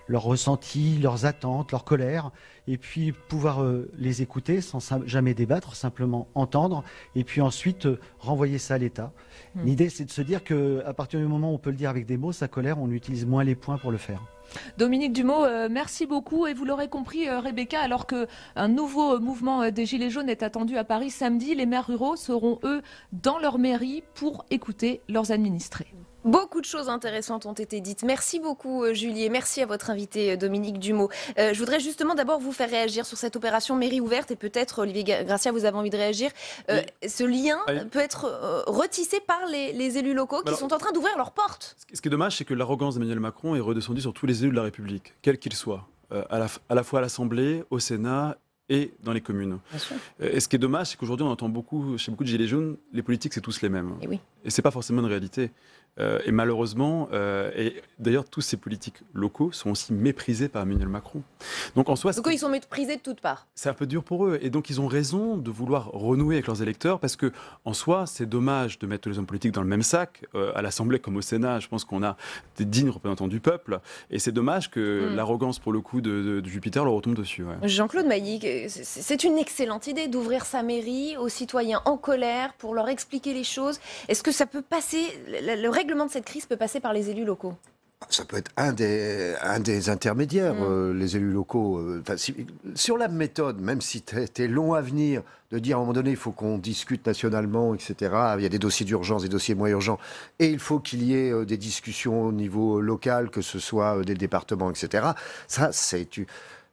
ressentis, leurs attentes, leurs colères, et puis pouvoir euh, les écouter sans jamais débattre, simplement entendre, et puis ensuite euh, renvoyer ça à l'État. Hmm. L'idée, c'est de se dire qu'à partir du moment où on peut le dire avec des mots, sa colère, on utilise moins les points pour le faire. Dominique Dumont, euh, merci beaucoup. Et vous l'aurez compris, euh, Rebecca, alors qu'un nouveau euh, mouvement des Gilets jaunes est attendu à Paris samedi, les maires ruraux seront, eux, dans leur mairie pour écouter leurs administrés. Beaucoup de choses intéressantes ont été dites. Merci beaucoup euh, Julie et merci à votre invité euh, Dominique Dumont. Euh, je voudrais justement d'abord vous faire réagir sur cette opération mairie ouverte et peut-être Olivier Gracia, vous avez envie de réagir. Ce lien peut être retissé par les, élus locaux qui sont en train d'ouvrir leurs portes. Ce qui est dommage, c'est que l'arrogance d'Emmanuel Macron est redescendue sur tous les élus de la République, quels qu'ils soient, à la, fois à l'Assemblée, au Sénat et dans les communes. Et ce qui est dommage, c'est qu'aujourd'hui, on entend beaucoup, chez beaucoup de Gilets jaunes, les politiques, c'est tous les mêmes. Eh oui. et ce n'est pas forcément une réalité. Euh, et malheureusement, euh, et d'ailleurs, tous ces politiques locaux sont aussi méprisés par Emmanuel Macron. Donc en soi, donc ils sont méprisés de toutes parts. C'est un peu dur pour eux, et donc ils ont raison de vouloir renouer avec leurs électeurs, parce que en soi, c'est dommage de mettre tous les hommes politiques dans le même sac. Euh, à l'Assemblée comme au Sénat, je pense qu'on a des dignes représentants du peuple, et c'est dommage que hmm. l'arrogance pour le coup de, Jupiter leur retombe dessus. Jean-Claude Mailly, c'est une excellente idée d'ouvrir sa mairie aux citoyens en colère pour leur expliquer les choses. Est-ce que ça peut passer le règlement de cette crise peut passer par les élus locaux ça peut être un des, un des intermédiaires, hmm. euh, les élus locaux. Euh, sur la méthode, même si c'était long à venir, de dire à un moment donné, il faut qu'on discute nationalement, etc. Il y a des dossiers d'urgence, des dossiers moins urgents, et il faut qu'il y ait euh, des discussions au niveau local, que ce soit des départements, etc. Ça, c'est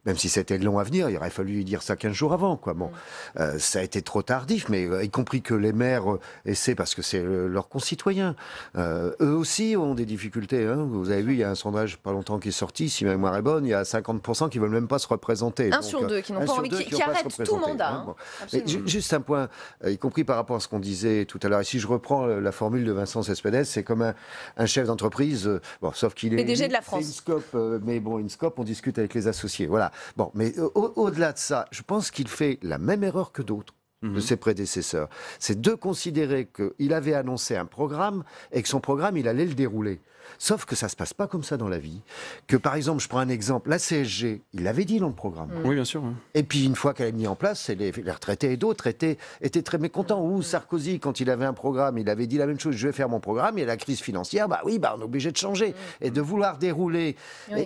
même si c'était long à venir, il aurait fallu dire ça 15 jours avant. Quoi. Bon, mm. euh, ça a été trop tardif, mais euh, y compris que les maires euh, essaient, parce que c'est leurs concitoyens, eux aussi ont des difficultés. Hein. Vous avez vu, il y a un sondage pas longtemps qui est sorti, si ma mémoire est bonne, il y a 50% qui veulent même pas se représenter. Un sur deux qui n'ont pas envie, qui, arrêtent tout mandat. Hein. Hein. juste un point, y compris par rapport à ce qu'on disait tout à l'heure. Et si je reprends la formule de Vincent Cespedes, c'est comme un, chef d'entreprise, bon, sauf qu'il est PDG de la France. Une scope, mais bon, une scope, on discute avec les associés. Voilà. Bon, mais au-delà de ça, je pense qu'il fait la même erreur que d'autres de mhm. ses prédécesseurs. C'est de considérer qu'il avait annoncé un programme et que son programme, il allait le dérouler. Sauf que ça se passe pas comme ça dans la vie. Que par exemple, je prends un exemple, la CSG, il l'avait dit dans le programme. Oui, bien sûr. Et puis une fois qu'elle est mise en place, les, les retraités et d'autres étaient, étaient très mécontents. Ou Sarkozy, quand il avait un programme, il avait dit la même chose, je vais faire mon programme, et la crise financière, bah oui, bah on est obligé de changer mmh. et de vouloir dérouler,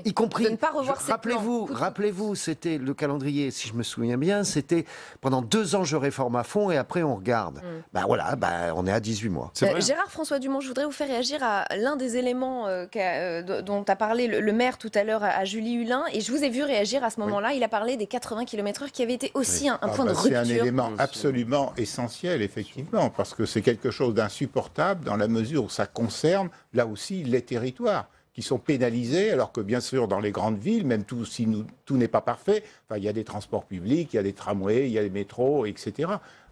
y compris. ne pas revoir Rappelez-vous, rappelez-vous, c'était le calendrier, si je me souviens bien, c'était pendant deux ans je réforme à fond et après on regarde. Ben Bah voilà, bah, on est à 18 mois. Euh, Gérard François Dumont, je voudrais vous faire réagir à l'un des éléments euh, euh, dont a parlé le, maire tout à l'heure à, Julie Hulin, et je vous ai vu réagir à ce moment-là, il a parlé des 80 km/h qui avaient été aussi un, ah point bah, de rupture. C'est un élément absolument essentiel, effectivement, parce que c'est quelque chose d'insupportable dans la mesure où ça concerne, là aussi, les territoires qui sont pénalisés, alors que bien sûr dans les grandes villes, même si tout n'est pas parfait, il y a des transports publics, il y a des tramways, il y a des métros, etc.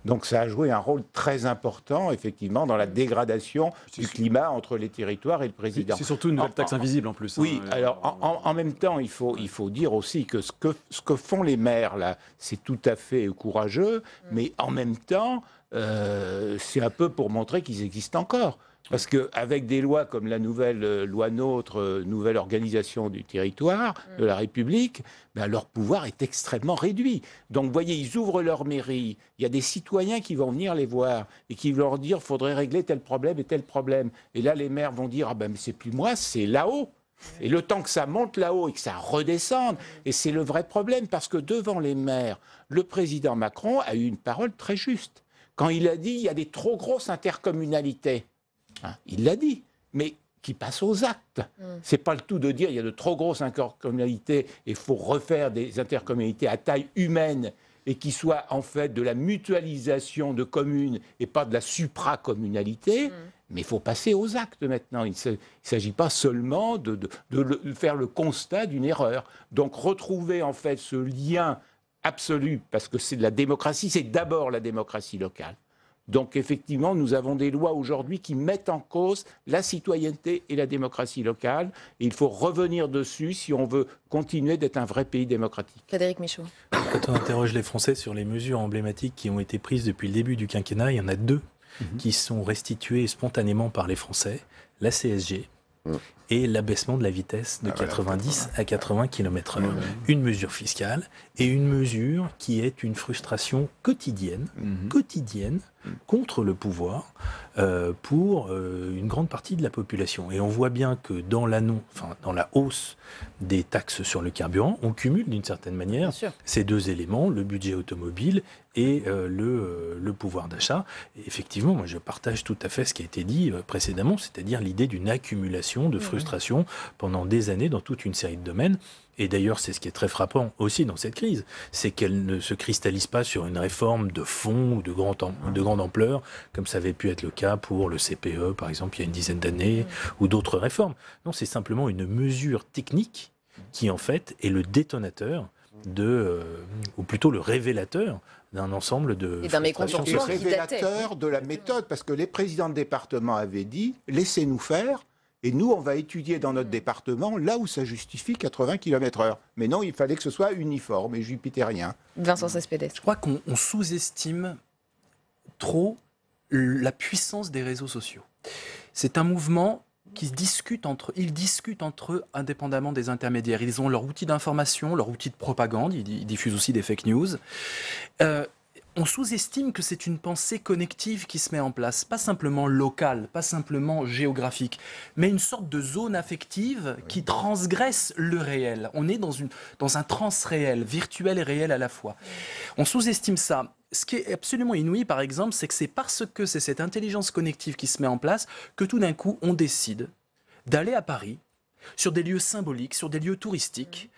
Donc ça a joué un rôle très important, effectivement, dans la dégradation du climat entre les territoires et le président. C'est surtout une taxe invisible en plus. Hein, oui, euh, alors en, même temps, il faut, dire aussi que ce que, font les maires, là, c'est tout à fait courageux, mm. mais en même temps, euh, c'est un peu pour montrer qu'ils existent encore. Parce qu'avec des lois comme la nouvelle euh, loi NOTRe, euh, nouvelle organisation du territoire, mm. de la République, ben, leur pouvoir est extrêmement réduit. Donc, vous voyez, ils ouvrent leur mairie. Il y a des citoyens qui vont venir les voir et qui vont leur dire faudrait régler tel problème et tel problème. Et là, les maires vont dire ah ben, c'est plus moi, c'est là-haut. Mm. Et le temps que ça monte là-haut et que ça redescende, mm. et c'est le vrai problème, parce que devant les maires, le président Macron a eu une parole très juste. Quand il a dit il y a des trop grosses intercommunalités, Hein, il l'a dit, mais qui passe aux actes. Hmm. Ce n'est pas le tout de dire il y a de trop grosses intercommunalités et il faut refaire des intercommunalités à taille humaine et qui soient en fait de la mutualisation de communes et pas de la supracommunalité. Hmm. Mais il faut passer aux actes maintenant. Il ne s'agit pas seulement de, faire le constat d'une erreur. Donc retrouver en fait ce lien absolu, parce que c'est de la démocratie, c'est d'abord la démocratie locale. Donc effectivement, nous avons des lois aujourd'hui qui mettent en cause la citoyenneté et la démocratie locale. il faut revenir dessus si on veut continuer d'être un vrai pays démocratique. Michaud. Quand on interroge les Français sur les mesures emblématiques qui ont été prises depuis le début du quinquennat, il y en a deux mhm. qui sont restituées spontanément par les Français. La CSG, mhm. et l'abaissement de la vitesse de 90 ah, à 80 km/h. Une mesure fiscale et une mesure qui est une frustration quotidienne, mhm. quotidienne contre le pouvoir euh, pour euh, une grande partie de la population. Et on voit bien que dans, dans la hausse des taxes sur le carburant, on cumule d'une certaine manière ces deux éléments, le budget automobile et euh, le, le, pouvoir d'achat. Effectivement, moi je partage tout à fait ce qui a été dit précédemment, c'est-à-dire l'idée d'une accumulation de mmh. frustration pendant des années dans toute une série de domaines et d'ailleurs c'est ce qui est très frappant aussi dans cette crise, c'est qu'elle ne se cristallise pas sur une réforme de fond ou de, grande ampleur, comme ça avait pu être le cas pour le CPE par exemple il y a une dizaine d'années, ou d'autres réformes. Non, c'est simplement une mesure technique qui en fait est le détonateur de, euh, ou plutôt le révélateur d'un ensemble de. Et d'un Le révélateur de la méthode, parce que les présidents de département avaient dit laissez-nous faire, et nous, on va étudier dans notre mm. département là où ça justifie 80 km/h. Mais non, il fallait que ce soit uniforme et jupitérien. Vincent Cespédès. Je crois qu'on sous-estime trop la puissance des réseaux sociaux. C'est un mouvement qui discute entre eux. Ils discutent entre eux indépendamment des intermédiaires. Ils ont leur outil d'information, leur outil de propagande. Ils, diffusent aussi des fake news. Euh, on sous-estime que c'est une pensée connective qui se met en place, pas simplement locale, pas simplement géographique, mais une sorte de zone affective qui transgresse le réel. On est dans, une, dans un transréel, virtuel et réel à la fois. On sous-estime ça. Ce qui est absolument inouï, par exemple, c'est que c'est parce que c'est cette intelligence connective qui se met en place que tout d'un coup, on décide d'aller à Paris, sur des lieux symboliques, sur des lieux touristiques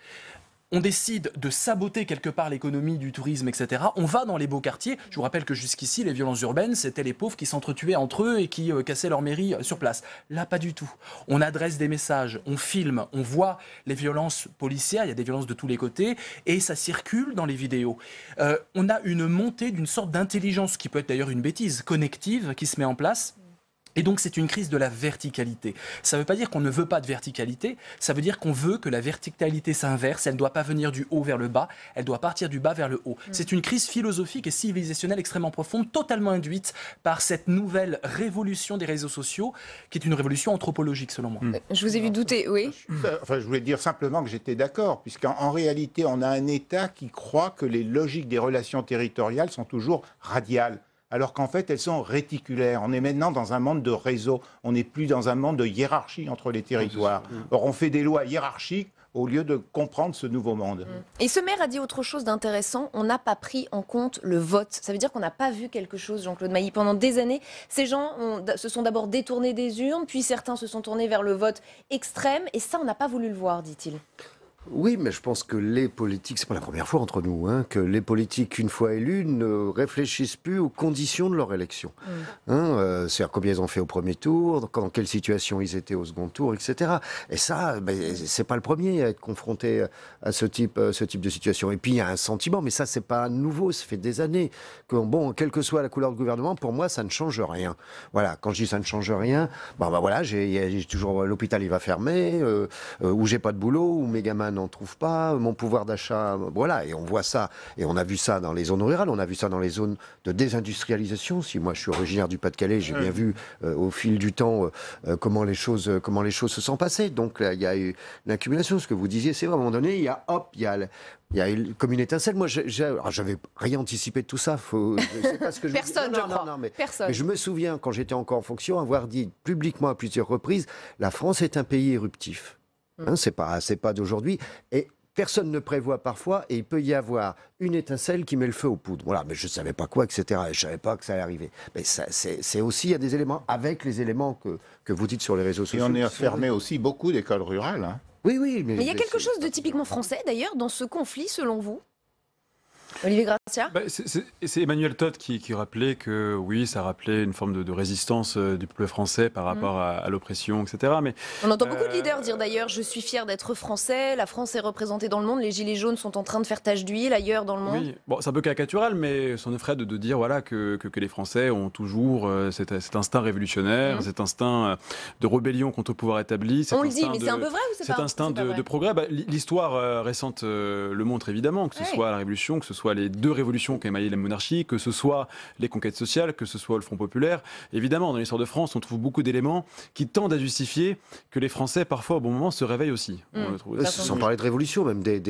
on décide de saboter quelque part l'économie du tourisme, etc. On va dans les beaux quartiers. Je vous rappelle que jusqu'ici, les violences urbaines, c'était les pauvres qui s'entretuaient entre eux et qui euh, cassaient leur mairie euh, sur place. Là, pas du tout. On adresse des messages, on filme, on voit les violences policières, il y a des violences de tous les côtés, et ça circule dans les vidéos. Euh, on a une montée d'une sorte d'intelligence, qui peut être d'ailleurs une bêtise, connective, qui se met en place et donc c'est une crise de la verticalité. Ça ne veut pas dire qu'on ne veut pas de verticalité, ça veut dire qu'on veut que la verticalité s'inverse, elle ne doit pas venir du haut vers le bas, elle doit partir du bas vers le haut. Mm. C'est une crise philosophique et civilisationnelle extrêmement profonde, totalement induite par cette nouvelle révolution des réseaux sociaux, qui est une révolution anthropologique selon moi. Mm. Je vous ai vu douter, oui. je voulais dire simplement que j'étais d'accord, puisqu'en réalité on a un État qui croit que les logiques des relations territoriales sont toujours radiales alors qu'en fait elles sont réticulaires. On est maintenant dans un monde de réseau, on n'est plus dans un monde de hiérarchie entre les territoires. Mm. Or on fait des lois hiérarchiques au lieu de comprendre ce nouveau monde. Mm. Et ce maire a dit autre chose d'intéressant, on n'a pas pris en compte le vote. Ça veut dire qu'on n'a pas vu quelque chose, Jean-Claude Mailly. Pendant des années, ces gens se sont d'abord détournés des urnes, puis certains se sont tournés vers le vote extrême, et ça, on n'a pas voulu le voir, dit-il. Oui, mais je pense que les politiques, c'est pas la première fois entre nous, hein, que les politiques, une fois élus, ne réfléchissent plus aux conditions de leur élection. Mm. Hein, euh, c'est-à-dire combien ils ont fait au premier tour, dans quelle situation ils étaient au second tour, etc. Et ça, ben, c'est pas le premier à être confronté à ce type, euh, ce type de situation. Et puis il y a un sentiment, mais ça c'est pas nouveau, ça fait des années que bon, quelle que soit la couleur de gouvernement, pour moi ça ne change rien. Voilà, quand je dis ça ne change rien, bah ben, voilà, j'ai toujours l'hôpital il va fermer, euh, ou j'ai pas de boulot, ou mes gamins n'en trouve pas, mon pouvoir d'achat, voilà, et on voit ça, et on a vu ça dans les zones rurales, on a vu ça dans les zones de désindustrialisation. Si moi je suis originaire du Pas-de-Calais, j'ai bien vu euh, au fil du temps euh, euh, comment les choses comment les choses se sont passées. Donc il y a eu l'accumulation. Ce que vous disiez, c'est vrai, un moment donné, il y a hop, il y il a comme une étincelle. Moi, j'avais rien anticipé de tout ça. Faut, pas ce que Personne, Mais je me souviens, quand j'étais encore en fonction, avoir dit publiquement à plusieurs reprises, la France est un pays éruptif. Hein, c'est pas, c'est pas d'aujourd'hui. Et personne ne prévoit parfois et il peut y avoir une étincelle qui met le feu aux poudres. Voilà, mais je ne savais pas quoi, etc. Je ne savais pas que ça allait arriver. Mais c'est aussi, il y a des éléments, avec les éléments que, vous dites sur les réseaux sociaux. Et on est fermé aussi beaucoup d'écoles rurales. Hein. Oui, oui. mais il y a quelque chose de typiquement français, d'ailleurs, dans ce conflit, selon vous Olivier Gracia bah, C'est Emmanuel Todd qui, rappelait que oui, ça rappelait une forme de, résistance euh, du peuple français par mm. rapport à, l'oppression, etc. Mais, On entend beaucoup de euh, leaders dire d'ailleurs je suis fier d'être français, la France est représentée dans le monde, les Gilets jaunes sont en train de faire tache d'huile ailleurs dans le monde. Oui, bon, c'est un peu caricatural, mais son ne de, de dire voilà, que, les Français ont toujours euh, cet, instinct révolutionnaire, mm. cet instinct de rébellion contre le pouvoir établi. Cet On dit, mais c'est un peu vrai ou c'est pas Cet instinct de, progrès. Bah, l'histoire récente le montre évidemment, que ce soit la Révolution, que ce soit soit les deux révolutions qui ont émaillé la monarchie, que ce soit les conquêtes sociales, que ce soit le Front populaire. Évidemment, dans l'histoire de France, on trouve beaucoup d'éléments qui tendent à justifier que les Français, parfois, au bon moment, se réveillent aussi. Mmh. On Sans parler de révolution, même des,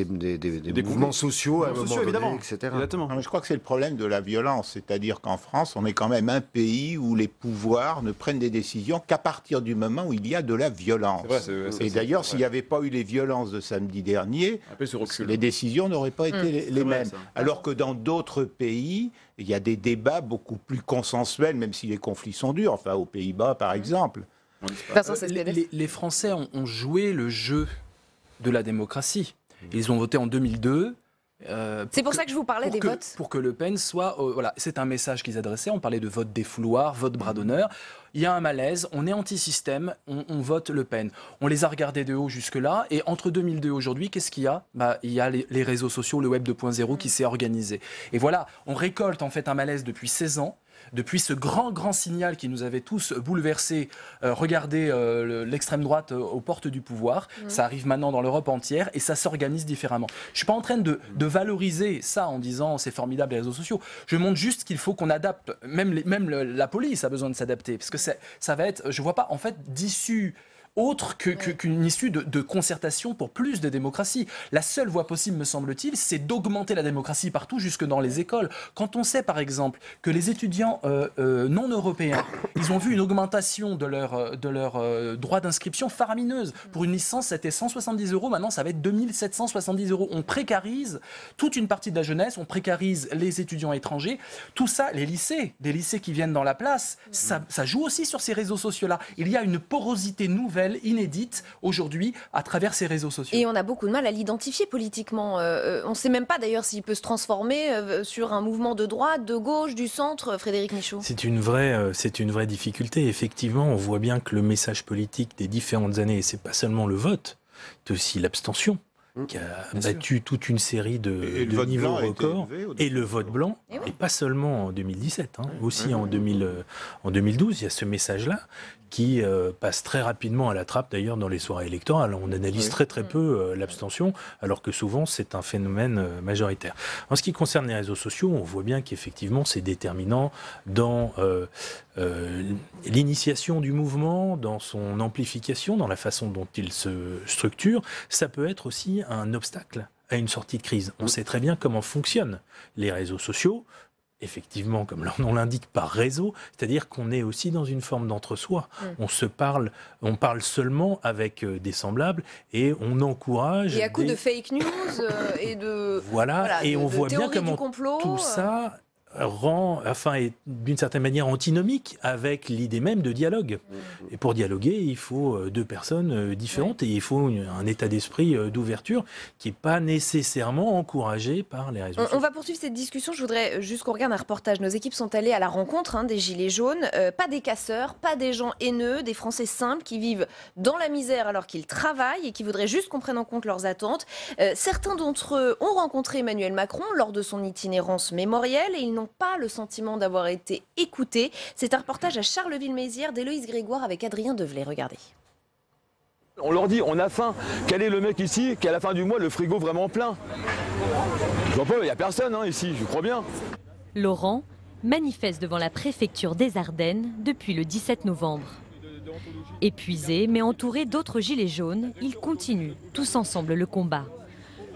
mouvements sociaux, à un moment donné, etc. je crois que c'est le problème de la violence, c'est-à-dire qu'en France, on est quand même un pays où les pouvoirs ne prennent des décisions qu'à partir du moment où il y a de la violence. Et d'ailleurs, s'il n'y avait pas eu les violences de samedi dernier, les décisions n'auraient pas été mmh. les, mêmes. Alors que dans d'autres pays, il y a des débats beaucoup plus consensuels, même si les conflits sont durs, enfin aux Pays-Bas par mmh. exemple. Les, Français ont joué le jeu de la démocratie. Mmh. Ils ont voté en 2002, euh, c'est pour ça que je vous parlais des votes. Pour que Le Pen soit. Euh, voilà, c'est un message qu'ils adressaient. On parlait de vote des fouloirs, vote bras d'honneur. Il y a un malaise, on est anti-système, on, vote Le Pen. On les a regardés de haut jusque-là, et entre 2002 et aujourd'hui, qu'est-ce qu'il y a bah, Il y a les réseaux sociaux, le Web 2.0 qui s'est organisé. Et voilà, on récolte en fait un malaise depuis 16 ans depuis ce grand, grand signal qui nous avait tous bouleversés. Euh, regardez euh, l'extrême droite euh, aux portes du pouvoir. Mmh. Ça arrive maintenant dans l'Europe entière et ça s'organise différemment. Je ne suis pas en train de, valoriser ça en disant c'est formidable les réseaux sociaux. Je montre juste qu'il faut qu'on adapte. Même, même la police a besoin de s'adapter parce que ça va être, je ne vois pas en fait d'issue autre qu'une issue de, concertation pour plus de démocratie. La seule voie possible, me semble-t-il, c'est d'augmenter la démocratie partout, jusque dans les écoles. Quand on sait, par exemple, que les étudiants euh, euh, non européens, ils ont vu une augmentation de leur, euh, de leur droit d'inscription faramineuse. Mm. Pour une licence, c'était 170 euros, maintenant ça va être 2770 euros. On précarise toute une partie de la jeunesse, on précarise les étudiants étrangers. Tout ça, les lycées, des lycées qui viennent dans la place, mm. ça joue aussi sur ces réseaux sociaux-là. Il y a une porosité nouvelle inédite, aujourd'hui, à travers ces réseaux sociaux. Et on a beaucoup de mal à l'identifier politiquement. Euh, euh, on ne sait même pas d'ailleurs s'il peut se transformer euh, sur un mouvement de droite, de gauche, du centre, Frédéric Michaud. C'est une, vraie, c'est une vraie difficulté. Effectivement, on voit bien que le message politique des différentes années, et c'est pas seulement le vote, c'est aussi l'abstention. Mmh. qui a battu toute une série de, de niveaux records. Et le vote blanc, et, pas seulement en 2017, hein, aussi en, 2000, euh, en 2012, il y a ce message-là qui euh, passe très rapidement à la trappe d'ailleurs dans les soirées électorales. On analyse très très mm. peu euh, l'abstention, alors que souvent c'est un phénomène majoritaire. En ce qui concerne les réseaux sociaux, on voit bien qu'effectivement c'est déterminant dans l'initiation du mouvement, dans son amplification, dans la façon dont il se structure. Ça peut être aussi un obstacle à une sortie de crise. On sait très bien comment fonctionnent les réseaux sociaux, effectivement, comme leur nom l'indique, par réseau, c'est-à-dire qu'on est aussi dans une forme d'entre-soi. Mm. On se parle, on parle seulement avec euh, des semblables et on encourage. Et à coup de fake news euh, et de. Voilà, et on voit bien comment tout ça euh rend, enfin, est d'une certaine manière antinomique avec l'idée même de dialogue. Et pour dialoguer, il faut euh, deux personnes euh, différentes et il faut un état d'esprit euh, d'ouverture qui n'est pas nécessairement encouragé par les réseaux on, on, va poursuivre cette discussion. Je voudrais juste qu'on regarde un reportage. Nos équipes sont allées à la rencontre hein, des Gilets jaunes. pas des casseurs, pas des gens haineux, des Français simples qui vivent dans la misère alors qu'ils travaillent et qui voudraient juste qu'on prenne en compte leurs attentes. certains d'entre eux ont rencontré Emmanuel Macron lors de son itinérance mémorielle et ils n'ont pas le sentiment d'avoir été écouté. C'est un reportage à Charleville-Mézières d'Héloïse Grégoire avec Adrien Develay. Regardez. On leur dit, on a faim. Quel est le mec ici qui, à la fin du mois, le frigo vraiment plein Je vois pas, il n'y a personne hein, ici, je crois bien. Laurent manifeste devant la préfecture des Ardennes depuis le 17 novembre. Épuisé, mais entouré d'autres gilets jaunes, ils continuent tous ensemble le combat.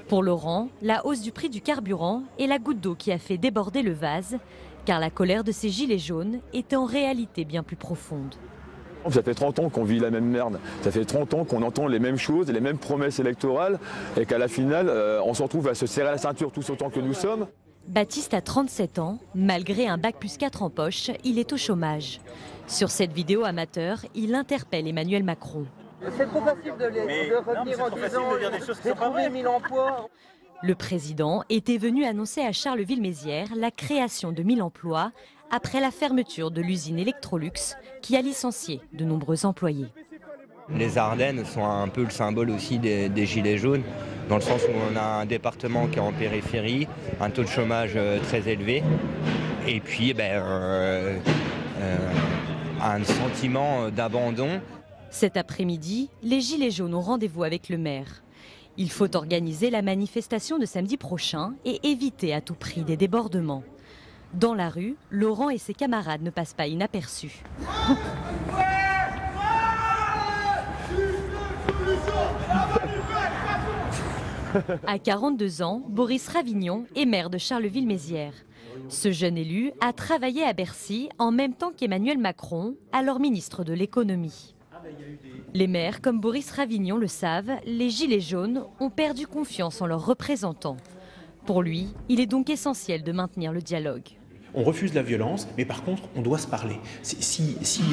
Pour Laurent, la hausse du prix du carburant est la goutte d'eau qui a fait déborder le vase, car la colère de ces gilets jaunes est en réalité bien plus profonde. Ça fait 30 ans qu'on vit la même merde, ça fait 30 ans qu'on entend les mêmes choses, les mêmes promesses électorales, et qu'à la finale, euh, on s'en trouve à se serrer la ceinture tous autant que nous sommes. Baptiste a 37 ans, malgré un bac plus 4 en poche, il est au chômage. Sur cette vidéo amateur, il interpelle Emmanuel Macron. C'est trop facile de, revenir en disant 1000 emplois. Le président était venu annoncer à Charleville-Mézières la création de 1000 emplois après la fermeture de l'usine Electrolux qui a licencié de nombreux employés. Les Ardennes sont un peu le symbole aussi des, Gilets jaunes, dans le sens où on a un département qui est en périphérie, un taux de chômage euh, très élevé, et puis eh ben, euh, euh, un sentiment d'abandon cet après-midi, les Gilets jaunes ont rendez-vous avec le maire. Il faut organiser la manifestation de samedi prochain et éviter à tout prix des débordements. Dans la rue, Laurent et ses camarades ne passent pas inaperçus. À 42 ans, Boris Ravignon est maire de Charleville-Mézières. Ce jeune élu a travaillé à Bercy en même temps qu'Emmanuel Macron, alors ministre de l'économie. Les maires, comme Boris Ravignon, le savent, les Gilets jaunes ont perdu confiance en leurs représentants. Pour lui, il est donc essentiel de maintenir le dialogue. On refuse la violence, mais par contre, on doit se parler. Si,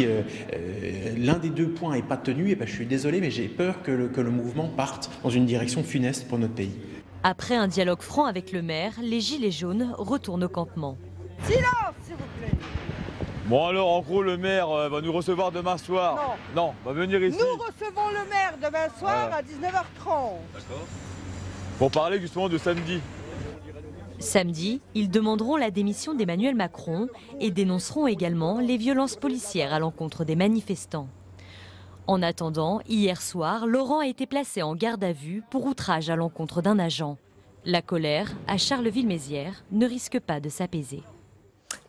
euh, euh, l'un des deux points n'est pas tenu, et eh ben, je suis désolé, mais j'ai peur que le, que le mouvement parte dans une direction funeste pour notre pays. Après un dialogue franc avec le maire, les Gilets jaunes retournent au campement. Silence Bon alors en gros le maire euh, va nous recevoir demain soir. Non. Non, va venir ici. Nous recevons le maire demain soir à 19h30. D'accord. Pour parler justement de samedi. Samedi, ils demanderont la démission d'Emmanuel Macron et dénonceront également les violences policières à l'encontre des manifestants. En attendant, hier soir, Laurent a été placé en garde à vue pour outrage à l'encontre d'un agent. La colère, à Charleville-Mézières, ne risque pas de s'apaiser.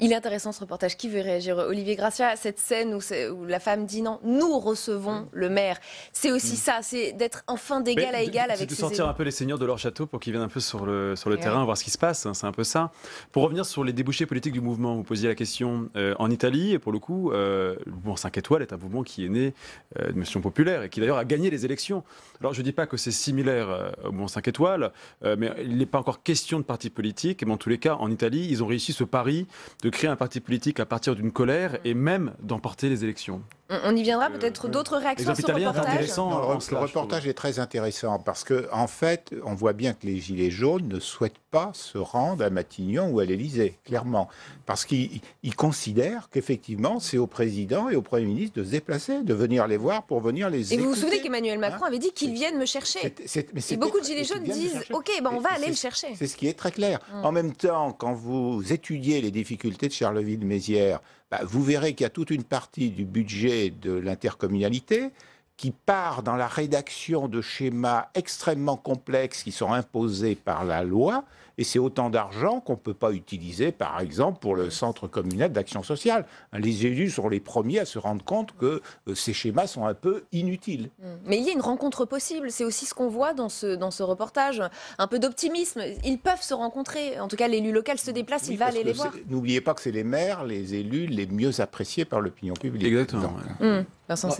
Il est intéressant ce reportage. Qui veut réagir Olivier Gracia, cette scène où, où la femme dit non, nous recevons mm. le maire. C'est aussi mm. ça, c'est d'être enfin d'égal à égal avec C'est de sortir un peu les seigneurs de leur château pour qu'ils viennent un peu sur le, sur le eh terrain, voir ce qui se passe. Hein, c'est un peu ça. Pour revenir sur les débouchés politiques du mouvement, vous posiez la question euh, en Italie. Et pour le coup, euh, le mouvement 5 étoiles est un mouvement qui est né euh, de motion populaire et qui d'ailleurs a gagné les élections. Alors je ne dis pas que c'est similaire au mouvement 5 étoiles, mais il n'est pas encore question de parti politique. Mais en tous les cas, en Italie, ils ont réussi ce pari de créer un parti politique à partir d'une colère et même d'emporter les élections on, y viendra peut-être euh, d'autres réactions sur le reportage. Euh, reportage est très intéressant parce que en fait, on voit bien que les gilets jaunes ne souhaitent pas se rendre à Matignon ou à l'Élysée, clairement, parce qu'ils considèrent qu'effectivement, c'est au président et au premier ministre de se déplacer, de venir les voir pour venir les. Et vous vous souvenez qu'Emmanuel Macron hein avait dit qu'ils viennent me chercher. mais et beaucoup de gilets jaunes disent, ok, ben on va aller le chercher. C'est ce qui est très clair. Mm. En même temps, quand vous étudiez les difficultés de Charleville-Mézières, bah, vous verrez qu'il y a toute une partie du budget de l'intercommunalité qui part dans la rédaction de schémas extrêmement complexes qui sont imposés par la loi et c'est autant d'argent qu'on ne peut pas utiliser, par exemple, pour le centre communal d'action sociale. Hein, les élus sont les premiers à se rendre compte que euh, ces schémas sont un peu inutiles. Mmh. Mais il y a une rencontre possible. C'est aussi ce qu'on voit dans ce, dans ce reportage. Un peu d'optimisme. Ils peuvent se rencontrer. En tout cas, l'élu local se déplace, il va aller les voir. N'oubliez pas que c'est les maires, les élus les mieux appréciés par l'opinion publique. Exactement. Mmh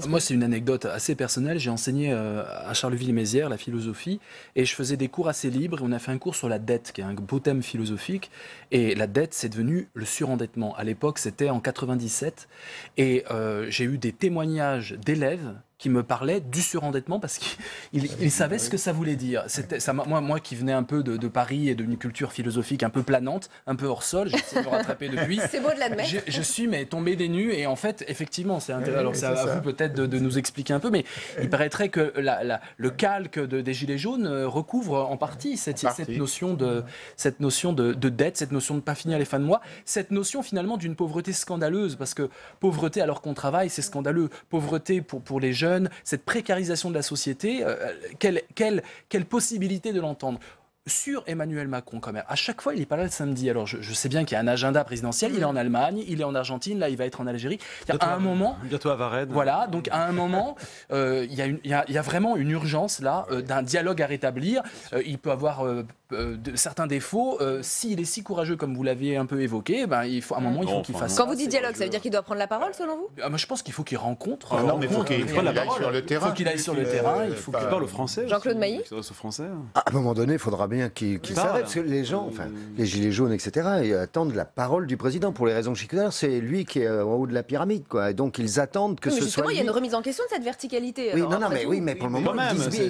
moi, c'est une anecdote assez personnelle. J'ai enseigné euh, à Charleville-Mézières la philosophie et je faisais des cours assez libres. on a fait un cours sur la dette, qui est un beau thème philosophique. Et la dette, c'est devenu le surendettement. À l'époque, c'était en 97. Et euh, j'ai eu des témoignages d'élèves qui me parlait du surendettement parce qu'il savait ce que ça voulait dire. C'était ça, moi, moi qui venais un peu de, Paris et d'une culture philosophique un peu planante, un peu hors sol, essayé de me rattraper depuis. C'est beau de l'admettre. Je, je, suis mais tombé des nues et en fait effectivement c'est intéressant. Alors c'est à ça. vous peut-être de, nous expliquer un peu, mais il paraîtrait que le calque des gilets jaunes euh, recouvre en partie cette, notion de cette notion de, dette, cette notion de pas finir les fins de mois, cette notion finalement d'une pauvreté scandaleuse parce que pauvreté alors qu'on travaille c'est scandaleux, pauvreté pour pour les jeunes cette précarisation de la société, euh, quelle, quelle, quelle possibilité de l'entendre sur Emmanuel Macron quand même. À chaque fois, il n'est pas là le samedi. Alors, je, sais bien qu'il y a un agenda présidentiel. Il est en Allemagne, il est en Argentine. Là, il va être en Algérie. Il y a à un moment, bientôt à Varennes. Voilà. Donc, à un moment, euh, il, y a il, y a, vraiment une urgence là euh, d'un dialogue à rétablir. il peut avoir euh, certains défauts, euh, s'il est si courageux comme vous l'aviez un peu évoqué, ben, il faut, à un moment, il faut qu'il fasse. Quand vous dites dialogue, ça veut dire qu'il doit prendre la parole selon vous ah, Moi, Je pense qu'il faut qu'il rencontre. Ah, non, mais faut qu'il le terrain. Faut qu'il aille sur le terrain. Euh, il faut qu'il parle au français. Jean-Claude hein. Mailly français. À un moment donné, il faudra bien qu'il s'arrête, parce que les gens, enfin, les gilets jaunes, etc., ils attendent la parole du président. Pour les raisons que c'est lui qui est en haut de la pyramide, quoi. donc, ils attendent que ce soit. Justement, il y a une remise en question de cette verticalité. Oui, non, non, mais pour le moment,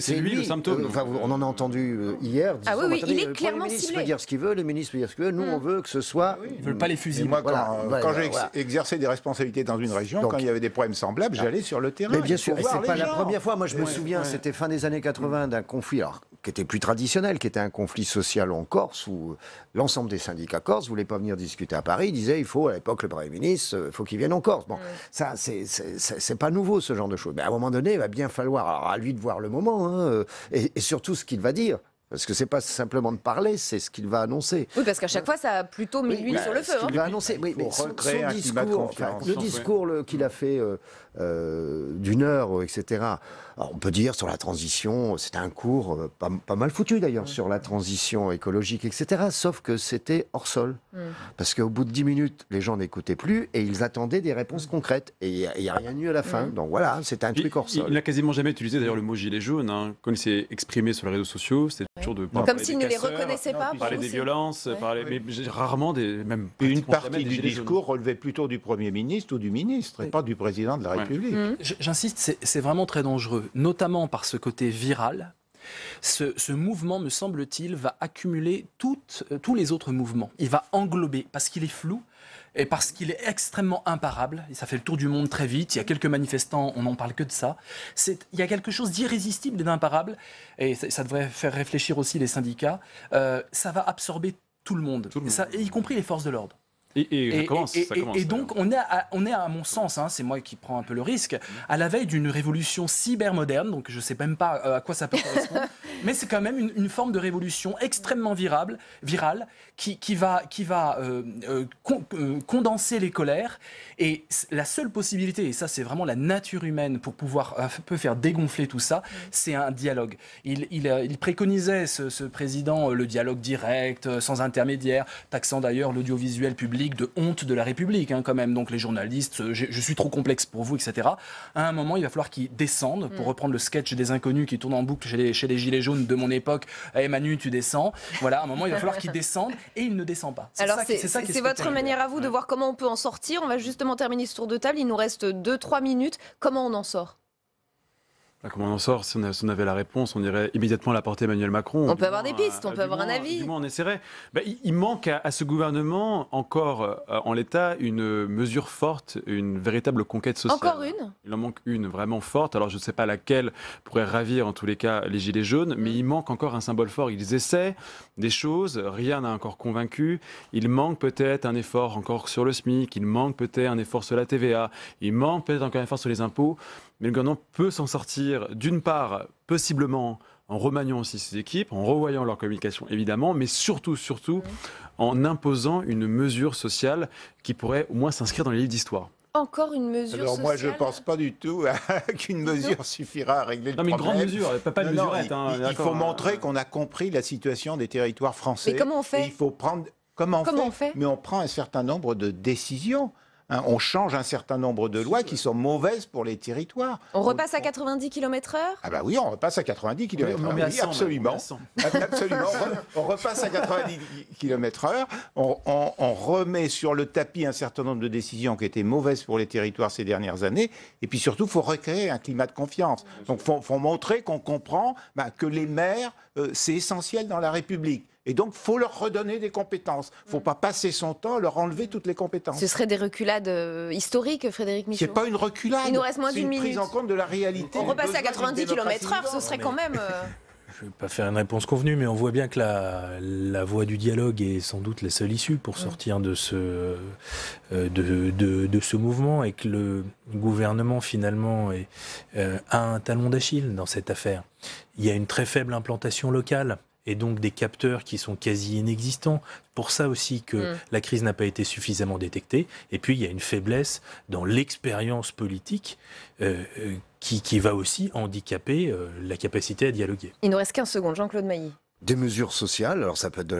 c'est lui, le symptôme. on en a entendu hier. Ah oui, oui, il est euh, clairement ciblé. Le ministre peut dire ce qu'il veut, le ministre peut dire ce qu'il veut. Nous, hum. on veut que ce soit. Ils ne veulent pas les fusils. Moi, quand, euh, j'ai exercé des responsabilités dans une région, quand il y avait des problèmes semblables, j'allais sur le terrain. Mais bien sûr, ce n'est pas la première fois. Moi, je me souviens, c'était fin des années 80 hum. d'un conflit, alors qui était plus traditionnel, qui était un conflit social en Corse, où euh, l'ensemble des syndicats corses ne voulaient pas venir discuter à Paris. Ils disaient, il faut, à l'époque, le Premier ministre, il faut qu'il vienne en Corse. Bon, ça, c'est pas nouveau, ce genre de choses. Mais à un moment donné, il va bien falloir, à lui de voir le moment, hein, et surtout ce qu'il va dire. Parce que ce n'est pas simplement de parler, c'est ce qu'il va annoncer. Oui, parce qu'à chaque fois, ça a plutôt mis l'huile sur le feu. Ce qu'il hein. va annoncer, oui, mais son, discours, le discours qu'il a fait euh, euh, d'une heure, euh, etc. on peut dire sur la transition, c'était un cours euh, pas, mal foutu d'ailleurs sur la transition écologique, etc. Sauf que c'était hors sol. Mm. Parce qu'au bout de 10 minutes, les gens n'écoutaient plus et ils attendaient des réponses mm. concrètes. Et il n'y a, rien eu à la fin. Mm. Donc voilà, c'était un truc hors sol. Il n'a quasiment jamais utilisé d'ailleurs le mot gilet jaune. Hein. Quand il s'est exprimé sur les réseaux sociaux, c'était toujours de. Parler Comme s'il ne les reconnaissait pas. des violences, mais rarement des. Même une partie du discours relevait plutôt du Premier ministre ou du ministre et pas du président de la République. Mmh. J'insiste, c'est vraiment très dangereux, notamment par ce côté viral, ce, mouvement, me semble-t-il, va accumuler euh, tous les autres mouvements. Il va englober, parce qu'il est flou et parce qu'il est extrêmement imparable. Et ça fait le tour du monde très vite. Il y a quelques manifestants, on n'en parle que de ça. il y a quelque chose d'irrésistible et d'imparable. Et ça, devrait faire réfléchir aussi les syndicats. Euh, ça va absorber tout le monde, y compris les forces de l'ordre. Et, et, commence, et donc, on est, à, on est à, mon sens, hein, c'est moi qui prends un peu le risque, mhm. à la veille d'une révolution cybermoderne, donc je ne sais même pas euh, à quoi ça peut correspondre, mais c'est quand même une, forme de révolution extrêmement virable, virale qui, va, qui va euh, euh, condenser les colères. Et la seule possibilité, et ça c'est vraiment la nature humaine pour pouvoir un faire dégonfler tout ça, mhm. c'est un dialogue. Il, il, préconisait, ce président, le dialogue direct, sans intermédiaire, taxant d'ailleurs l'audiovisuel public de honte de la République, hein, quand même. Donc les journalistes, euh, je, suis trop complexe pour vous, etc. À un moment, il va falloir qu'ils descendent, pour mm. reprendre le sketch des inconnus qui tourne en boucle chez les, Gilets jaunes de mon époque. Hey, eh, tu descends. Voilà, à un moment, il va falloir qu'ils descendent et il ne descend pas. Alors, c'est votre manière à vous de voir comment on peut en sortir. On va justement terminer ce tour de table. Il nous reste 2-3 minutes. Comment on en sort ah, comment on en sort si on, avait la réponse, on irait immédiatement la porter Emmanuel Macron. On peut avoir des pistes, on euh, peut avoir un avis. on essaierait. Bah, il, manque à, ce gouvernement, encore euh, en l'état, une mesure forte, une véritable conquête sociale. Encore une Il en manque une vraiment forte. Alors, je ne sais pas laquelle pourrait ravir, en tous les cas, les Gilets jaunes, mais mm. il manque encore un symbole fort. Ils essaient des choses, rien n'a encore convaincu. Il manque peut-être un effort encore sur le SMIC, il manque peut-être un effort sur la TVA, il manque peut-être encore un effort sur les impôts mais le gouvernement peut s'en sortir, d'une part, possiblement en remaniant aussi ses équipes, en revoyant leur communication évidemment, mais surtout, surtout, en imposant une mesure sociale qui pourrait au moins s'inscrire dans les livres d'histoire encore une mesure Alors moi, je ne pense pas du tout hein, qu'une mesure suffira à régler le problème. Non, mais une grande mesure, pas, de mesurette. il, hein, faut hein. montrer qu'on a compris la situation des territoires français. Mais comment on fait Il faut prendre... Comment fait on fait Mais on prend un certain nombre de décisions. Hein, on change un certain nombre de lois qui sont mauvaises pour les territoires. On repasse à 90 km/h Ah bah oui, on repasse à 90 km/h. absolument. absolument. on repasse à 90 km/h. On, remet sur le tapis un certain nombre de décisions qui étaient mauvaises pour les territoires ces dernières années. Et puis surtout, il faut recréer un climat de confiance. Donc, il faut, montrer qu'on comprend bah, que les maires, euh, c'est essentiel dans la République. Et donc, faut leur redonner des compétences. faut mm. pas passer son temps à leur enlever toutes les compétences. Ce serait des reculades euh, historiques, Frédéric Michaud. C'est pas une reculade. Il nous reste moins d'une minute. prise en compte de la réalité. On repasse à 90 km/h, ce serait quand même. Euh, Je ne vais pas faire une réponse convenue, mais on voit bien que la, la voie du dialogue est sans doute la seule issue pour mm. sortir de ce, euh, de, ce mouvement et que le gouvernement, finalement, a un talon d'Achille dans cette affaire. Il y a une très faible implantation locale et donc des capteurs qui sont quasi inexistants. Pour ça aussi que hmm. la crise n'a pas été suffisamment détectée. Et puis il y a une faiblesse dans l'expérience politique euh, euh, qui, va aussi handicaper euh, la capacité à dialoguer. Il nous reste qu'un second, Jean-Claude Mailly des mesures sociales. Alors ça peut être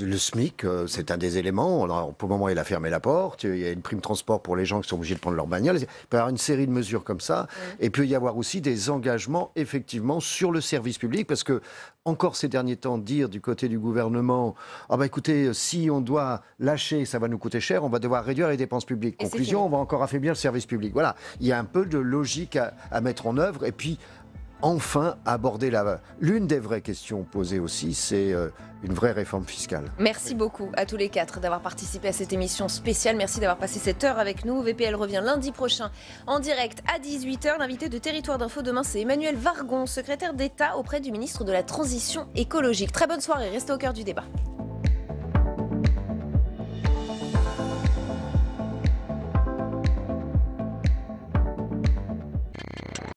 le SMIC, euh, c'est un des éléments. Alors, pour le moment, il a fermé la porte. Il y a une prime transport pour les gens qui sont obligés de prendre leur bagnole. Il peut y avoir une série de mesures comme ça. Et puis il peut y avoir aussi des engagements effectivement sur le service public, parce que encore ces derniers temps, dire du côté du gouvernement, ah bah écoutez, si on doit lâcher, ça va nous coûter cher, on va devoir réduire les dépenses publiques. Conclusion, on va encore affaiblir le service public. Voilà, il y a un peu de logique à mettre en œuvre. Et puis enfin aborder la... L'une des vraies questions posées aussi, c'est euh, une vraie réforme fiscale. Merci beaucoup à tous les quatre d'avoir participé à cette émission spéciale. Merci d'avoir passé cette heure avec nous. VPL revient lundi prochain en direct à 18h. L'invité de Territoire d'Info demain, c'est Emmanuel Vargon, secrétaire d'État auprès du ministre de la Transition écologique. Très bonne soirée, restez au cœur du débat.